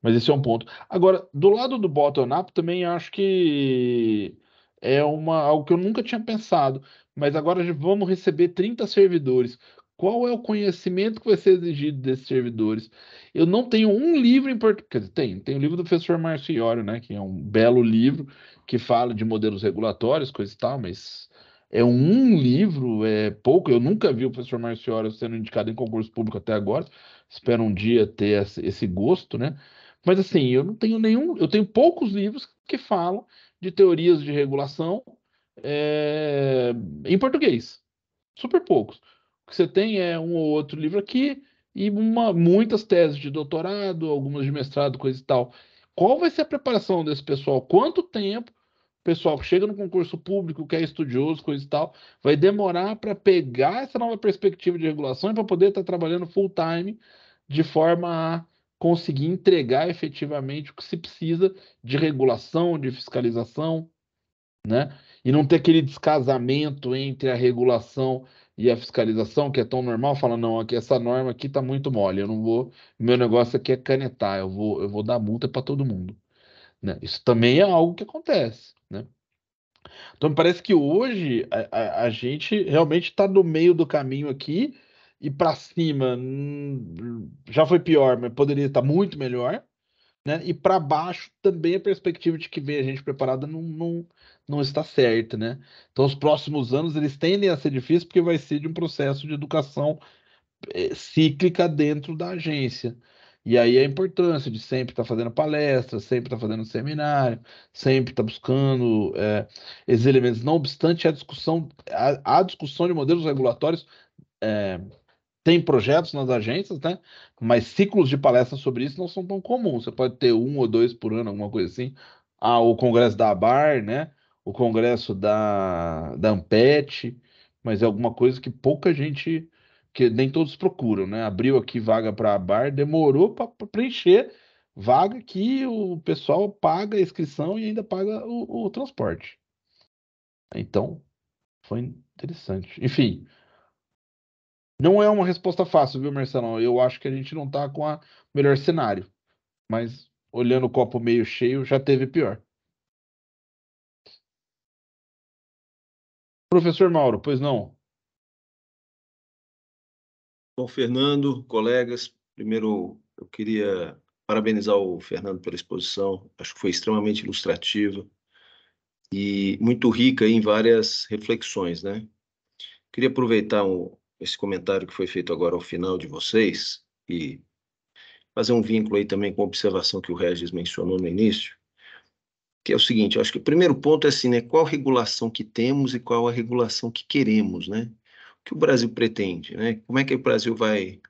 Mas esse é um ponto. Agora, do lado do bottom-up, também acho que é uma, algo que eu nunca tinha pensado. Mas agora vamos receber 30 servidores. Qual é o conhecimento que vai ser exigido desses servidores? Eu não tenho um livro em português. Tem, tem o livro do professor Marciório, né? Que é um belo livro que fala de modelos regulatórios, coisa e tal, mas é um livro, é pouco. Eu nunca vi o professor Marciório sendo indicado em concurso público até agora. Espero um dia ter esse gosto, né? Mas assim, eu não tenho nenhum, eu tenho poucos livros que falam de teorias de regulação é, em português. Super poucos. O que você tem é um ou outro livro aqui e uma, muitas teses de doutorado, algumas de mestrado, coisa e tal. Qual vai ser a preparação desse pessoal? Quanto tempo o pessoal que chega no concurso público, que é estudioso, coisa e tal, vai demorar para pegar essa nova perspectiva de regulação e para poder estar tá trabalhando full time de forma a conseguir entregar efetivamente o que se precisa de regulação, de fiscalização, né? E não ter aquele descasamento entre a regulação e a fiscalização, que é tão normal, fala, não, aqui essa norma aqui tá muito mole, eu não vou, meu negócio aqui é canetar, eu vou, eu vou dar multa para todo mundo. Né? Isso também é algo que acontece, né? Então parece que hoje a, a, a gente realmente está no meio do caminho aqui, e para cima hum, já foi pior, mas poderia estar muito melhor. Né? E para baixo também a perspectiva de que vem a gente preparada não, não, não está certa, né? Então os próximos anos eles tendem a ser difíceis porque vai ser de um processo de educação eh, cíclica dentro da agência. E aí a importância de sempre estar tá fazendo palestra, sempre estar tá fazendo seminário, sempre estar tá buscando é, esses elementos. Não obstante a discussão, a, a discussão de modelos regulatórios é, tem projetos nas agências, né? Mas ciclos de palestras sobre isso não são tão comuns. Você pode ter um ou dois por ano, alguma coisa assim. Ah, o congresso da ABAR, né? O congresso da, da Ampet, mas é alguma coisa que pouca gente, que nem todos procuram, né? Abriu aqui vaga para a ABAR, demorou para preencher vaga que o pessoal paga a inscrição e ainda paga o, o transporte. Então, foi interessante. Enfim, não é uma resposta fácil, viu, Marcelão? Eu acho que a gente não tá com o melhor cenário. Mas olhando o copo meio cheio, já teve pior. Professor Mauro, pois não? Bom, Fernando, colegas, primeiro eu queria parabenizar o Fernando pela exposição, acho que foi extremamente ilustrativa e muito rica em várias reflexões, né? Queria aproveitar o, esse comentário que foi feito agora ao final de vocês e fazer um vínculo aí também com a observação que o Regis mencionou no início, que é o seguinte, eu acho que o primeiro ponto é assim, né, qual regulação que temos e qual a regulação que queremos, né? O que o Brasil pretende, né? Como é que o Brasil vai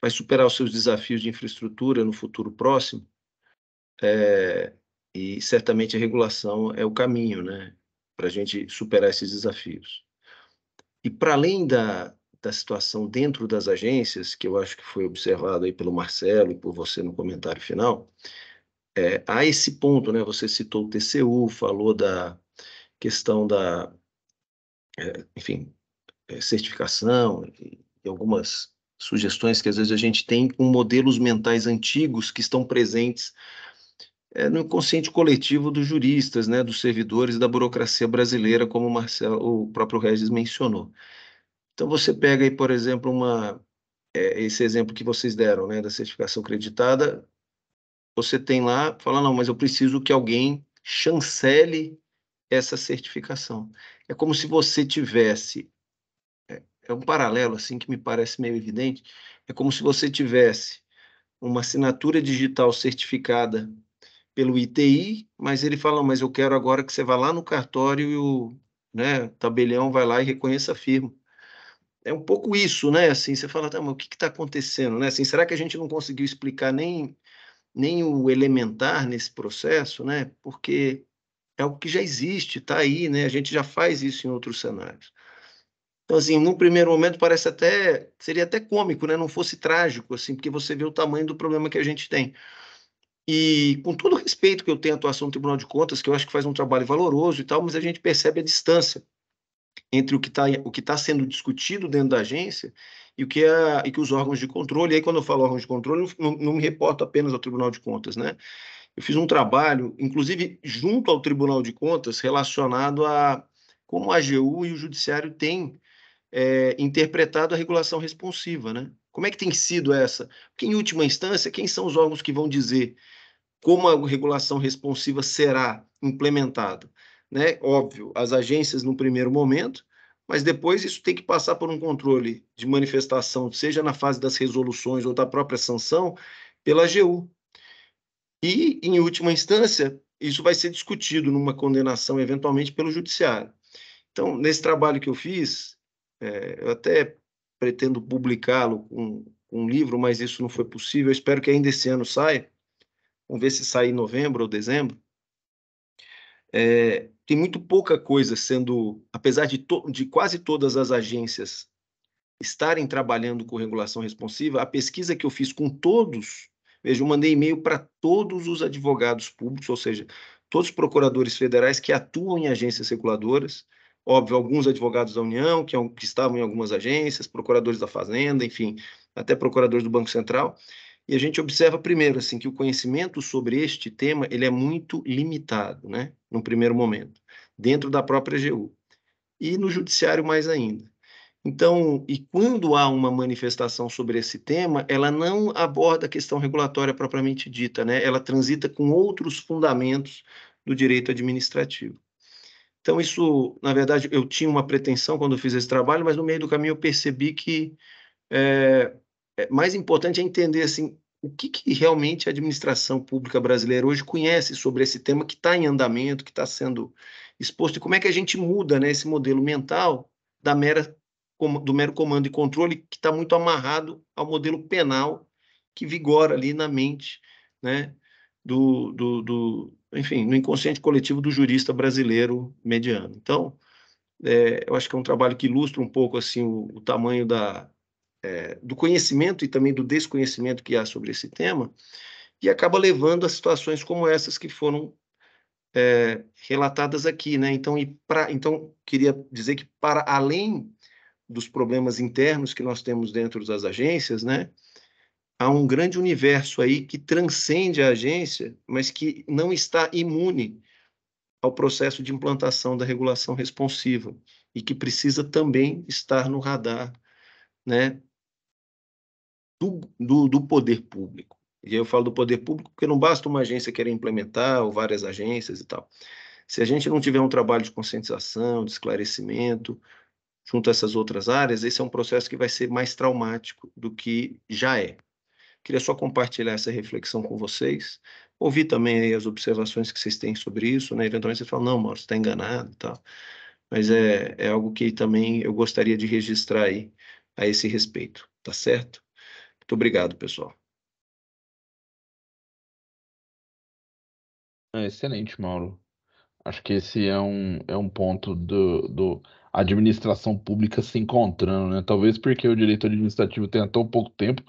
vai superar os seus desafios de infraestrutura no futuro próximo? É, e certamente a regulação é o caminho, né, para a gente superar esses desafios. E para além da, da situação dentro das agências, que eu acho que foi observado aí pelo Marcelo e por você no comentário final, é, há esse ponto, né? Você citou o TCU, falou da questão da, é, enfim, é, certificação e, e algumas sugestões que às vezes a gente tem com modelos mentais antigos que estão presentes é, no inconsciente coletivo dos juristas, né, dos servidores da burocracia brasileira, como o, Marcelo, o próprio Regis mencionou. Então, você pega aí, por exemplo, uma, é, esse exemplo que vocês deram, né, da certificação creditada, você tem lá, fala, não, mas eu preciso que alguém chancele essa certificação. É como se você tivesse, é, é um paralelo, assim, que me parece meio evidente, é como se você tivesse uma assinatura digital certificada pelo ITI, mas ele fala, mas eu quero agora que você vá lá no cartório e o né, tabelião vai lá e reconheça a firma é um pouco isso, né? Assim, você fala, tá, mas o que está acontecendo, né? Assim, será que a gente não conseguiu explicar nem, nem o elementar nesse processo, né? Porque é algo que já existe, está aí, né? A gente já faz isso em outros cenários. Então, assim, num primeiro momento parece até, seria até cômico, né? Não fosse trágico, assim, porque você vê o tamanho do problema que a gente tem. E com todo o respeito que eu tenho à atuação do Tribunal de Contas, que eu acho que faz um trabalho valoroso e tal, mas a gente percebe a distância entre o que está tá sendo discutido dentro da agência e o que é, e que os órgãos de controle. E aí quando eu falo órgãos de controle, não, não me reporto apenas ao Tribunal de Contas, né? Eu fiz um trabalho, inclusive junto ao Tribunal de Contas, relacionado a como a AGU e o Judiciário têm é, interpretado a regulação responsiva, né? Como é que tem sido essa? Porque, em última instância, quem são os órgãos que vão dizer como a regulação responsiva será implementada? né? Óbvio, as agências no primeiro momento, mas depois isso tem que passar por um controle de manifestação, seja na fase das resoluções ou da própria sanção, pela AGU. E, em última instância, isso vai ser discutido numa condenação, eventualmente, pelo judiciário. Então, nesse trabalho que eu fiz, é, eu até pretendo publicá-lo com, com um livro, mas isso não foi possível. Eu espero que ainda esse ano saia. Vamos ver se sai em novembro ou dezembro. É, tem muito pouca coisa sendo, apesar de, de quase todas as agências estarem trabalhando com regulação responsiva, a pesquisa que eu fiz com todos, veja, eu mandei e-mail para todos os advogados públicos, ou seja, todos os procuradores federais que atuam em agências reguladoras, óbvio, alguns advogados da União, que, é que estavam em algumas agências, procuradores da Fazenda, enfim, até procuradores do Banco Central, e a gente observa primeiro assim que o conhecimento sobre este tema ele é muito limitado, né? No primeiro momento, dentro da própria AGU e no judiciário mais ainda. Então, e quando há uma manifestação sobre esse tema, ela não aborda a questão regulatória propriamente dita, né? Ela transita com outros fundamentos do direito administrativo. Então, isso, na verdade, eu tinha uma pretensão quando fiz esse trabalho, mas no meio do caminho eu percebi que é, é, mais importante é entender assim o que, que, realmente a administração pública brasileira hoje conhece sobre esse tema que está em andamento, que está sendo exposto, e como é que a gente muda né, esse modelo mental da mera, do mero comando e controle, que está muito amarrado ao modelo penal que vigora ali na mente né, do, do, do enfim, no inconsciente coletivo do jurista brasileiro mediano. Então, é, eu acho que é um trabalho que ilustra um pouco assim o, o tamanho da, é, do conhecimento e também do desconhecimento que há sobre esse tema, e acaba levando a situações como essas que foram é, relatadas aqui, né? Então, e pra, então, queria dizer que para além dos problemas internos que nós temos dentro das agências, né? Há um grande universo aí que transcende a agência, mas que não está imune ao processo de implantação da regulação responsiva e que precisa também estar no radar, né, do, do, do poder público. E eu falo do poder público porque não basta uma agência querer implementar, ou várias agências e tal. Se a gente não tiver um trabalho de conscientização, de esclarecimento, junto a essas outras áreas, esse é um processo que vai ser mais traumático do que já é. Queria só compartilhar essa reflexão com vocês, ouvir também as observações que vocês têm sobre isso, né? Eventualmente vocês falam, não, Mauro, você está enganado e tal. Mas é, é algo que também eu gostaria de registrar aí a esse respeito, tá certo? Muito obrigado, pessoal. É, excelente, Mauro. Acho que esse é um, é um ponto do, do administração pública se encontrando, né? Talvez porque o direito administrativo tenha tão pouco tempo,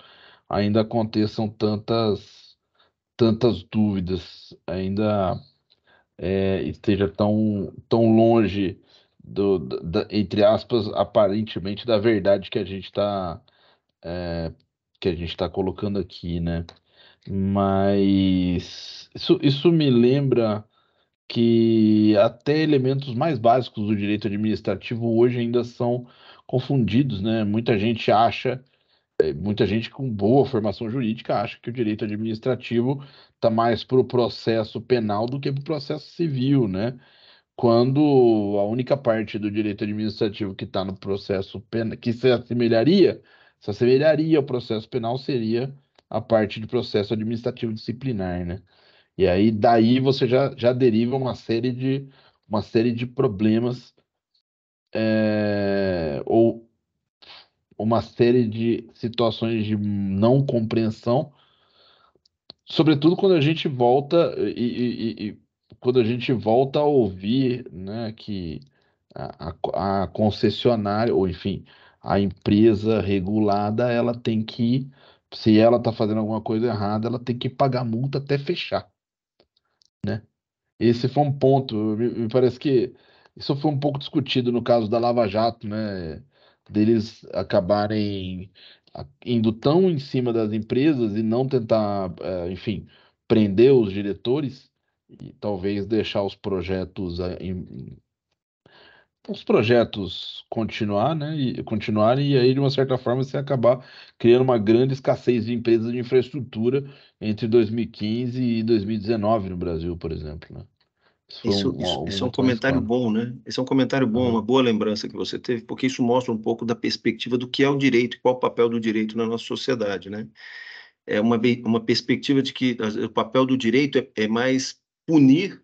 ainda aconteçam tantas tantas dúvidas, ainda é, esteja tão, tão longe do, da, entre aspas, aparentemente da verdade que a gente está é, que a gente está colocando aqui, né? Mas isso, isso me lembra que até elementos mais básicos do direito administrativo hoje ainda são confundidos, né? Muita gente acha, eh, muita gente com boa formação jurídica acha que o direito administrativo está mais para o processo penal do que para o processo civil, né? Quando a única parte do direito administrativo que está no processo penal, que se assemelharia se assemelharia ao processo penal seria a parte de processo administrativo disciplinar, né? E aí daí você já, já deriva uma série de uma série de problemas é, ou uma série de situações de não compreensão, sobretudo quando a gente volta e, e, e quando a gente volta a ouvir, né, que a, a, a concessionária ou enfim a empresa regulada ela tem que, se ela está fazendo alguma coisa errada, ela tem que pagar multa até fechar, né? Esse foi um ponto, me, me parece que isso foi um pouco discutido no caso da Lava Jato, né? Deles acabarem indo tão em cima das empresas e não tentar, eh, enfim, prender os diretores e talvez deixar os projetos eh, os projetos continuar, né, e continuarem e aí de uma certa forma você acabar criando uma grande escassez de empresas de infraestrutura entre 2015 e 2019 no Brasil, por exemplo, né? Isso, um, isso, isso é um comentário claro. bom, né? Esse é um comentário bom, uhum. uma boa lembrança que você teve, porque isso mostra um pouco da perspectiva do que é o direito, qual é o papel do direito na nossa sociedade, né? É uma, uma perspectiva de que o papel do direito é, é mais punir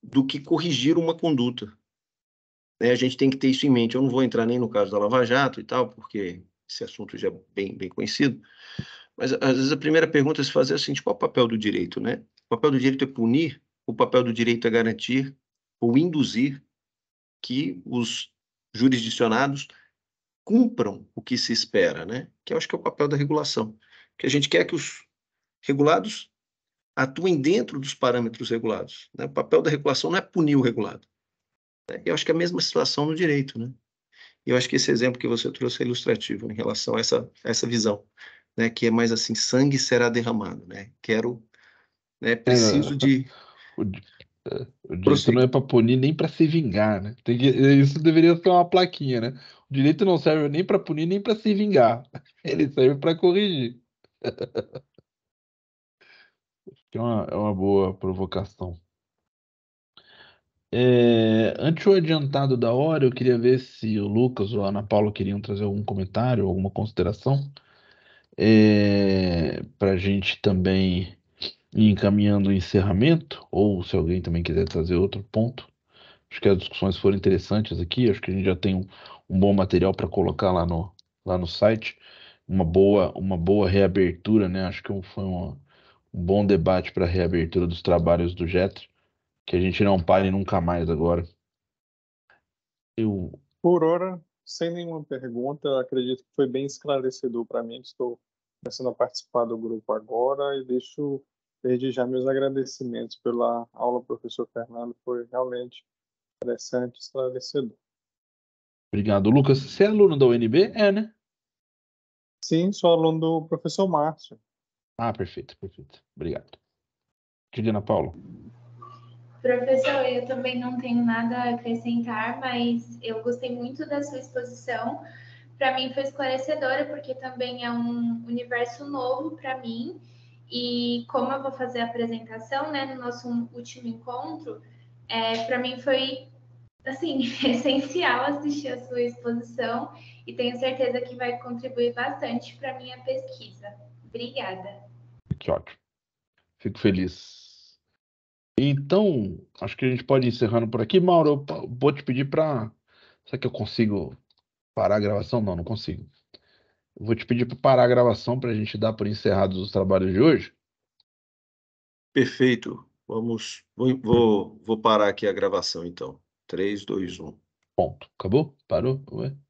do que corrigir uma conduta. Né? A gente tem que ter isso em mente. Eu não vou entrar nem no caso da Lava Jato e tal, porque esse assunto já é bem, bem conhecido. Mas, às vezes, a primeira pergunta a é se fazer é assim, tipo, qual é o papel do direito, né? O papel do direito é punir, o papel do direito é garantir ou induzir que os jurisdicionados cumpram o que se espera, né? Que eu acho que é o papel da regulação. Que a gente quer que os regulados atuem dentro dos parâmetros regulados. Né? O papel da regulação não é punir o regulado, eu acho que é a mesma situação no direito, né? Eu acho que esse exemplo que você trouxe é ilustrativo em relação a essa, essa visão, né? Que é mais assim, sangue será derramado, né? Quero, né? É, Preciso é, de o, é, o direito não é para punir nem para se vingar, né? Que, é, isso deveria ser uma plaquinha, né? O direito não serve nem para punir nem para se vingar. Ele serve para corrigir. é uma, é uma boa provocação. É, antes o adiantado da hora, eu queria ver se o Lucas ou a Ana Paula queriam trazer algum comentário, alguma consideração, é, para a gente também ir encaminhando o encerramento, ou se alguém também quiser trazer outro ponto. Acho que as discussões foram interessantes aqui, acho que a gente já tem um, um bom material para colocar lá no, lá no site, uma boa, uma boa reabertura, né? Acho que foi uma, um bom debate para a reabertura dos trabalhos do GETRE que a gente não pare nunca mais agora. Eu... Por hora, sem nenhuma pergunta, acredito que foi bem esclarecedor para mim. Estou começando a participar do grupo agora e deixo desde já meus agradecimentos pela aula, professor Fernando. Foi realmente interessante, esclarecedor. Obrigado, Lucas. Você é aluno da UNB? É, né? Sim, sou aluno do professor Márcio. Ah, perfeito, perfeito. Obrigado. Juliana Paulo. Professor, eu também não tenho nada a acrescentar, mas eu gostei muito da sua exposição. Para mim foi esclarecedora, porque também é um universo novo para mim. E como eu vou fazer a apresentação, né, no nosso último encontro, é, para mim foi assim essencial assistir a sua exposição e tenho certeza que vai contribuir bastante para minha pesquisa. Obrigada. Que ótimo. Fico feliz então, acho que a gente pode ir encerrando por aqui. Mauro, eu vou te pedir para. Será que eu consigo parar a gravação? Não, não consigo. vou te pedir para parar a gravação para a gente dar por encerrados os trabalhos de hoje. Perfeito. Vamos. Vou, vou, vou parar aqui a gravação, então. 3, 2, 1. Ponto. Acabou? Parou? Ué?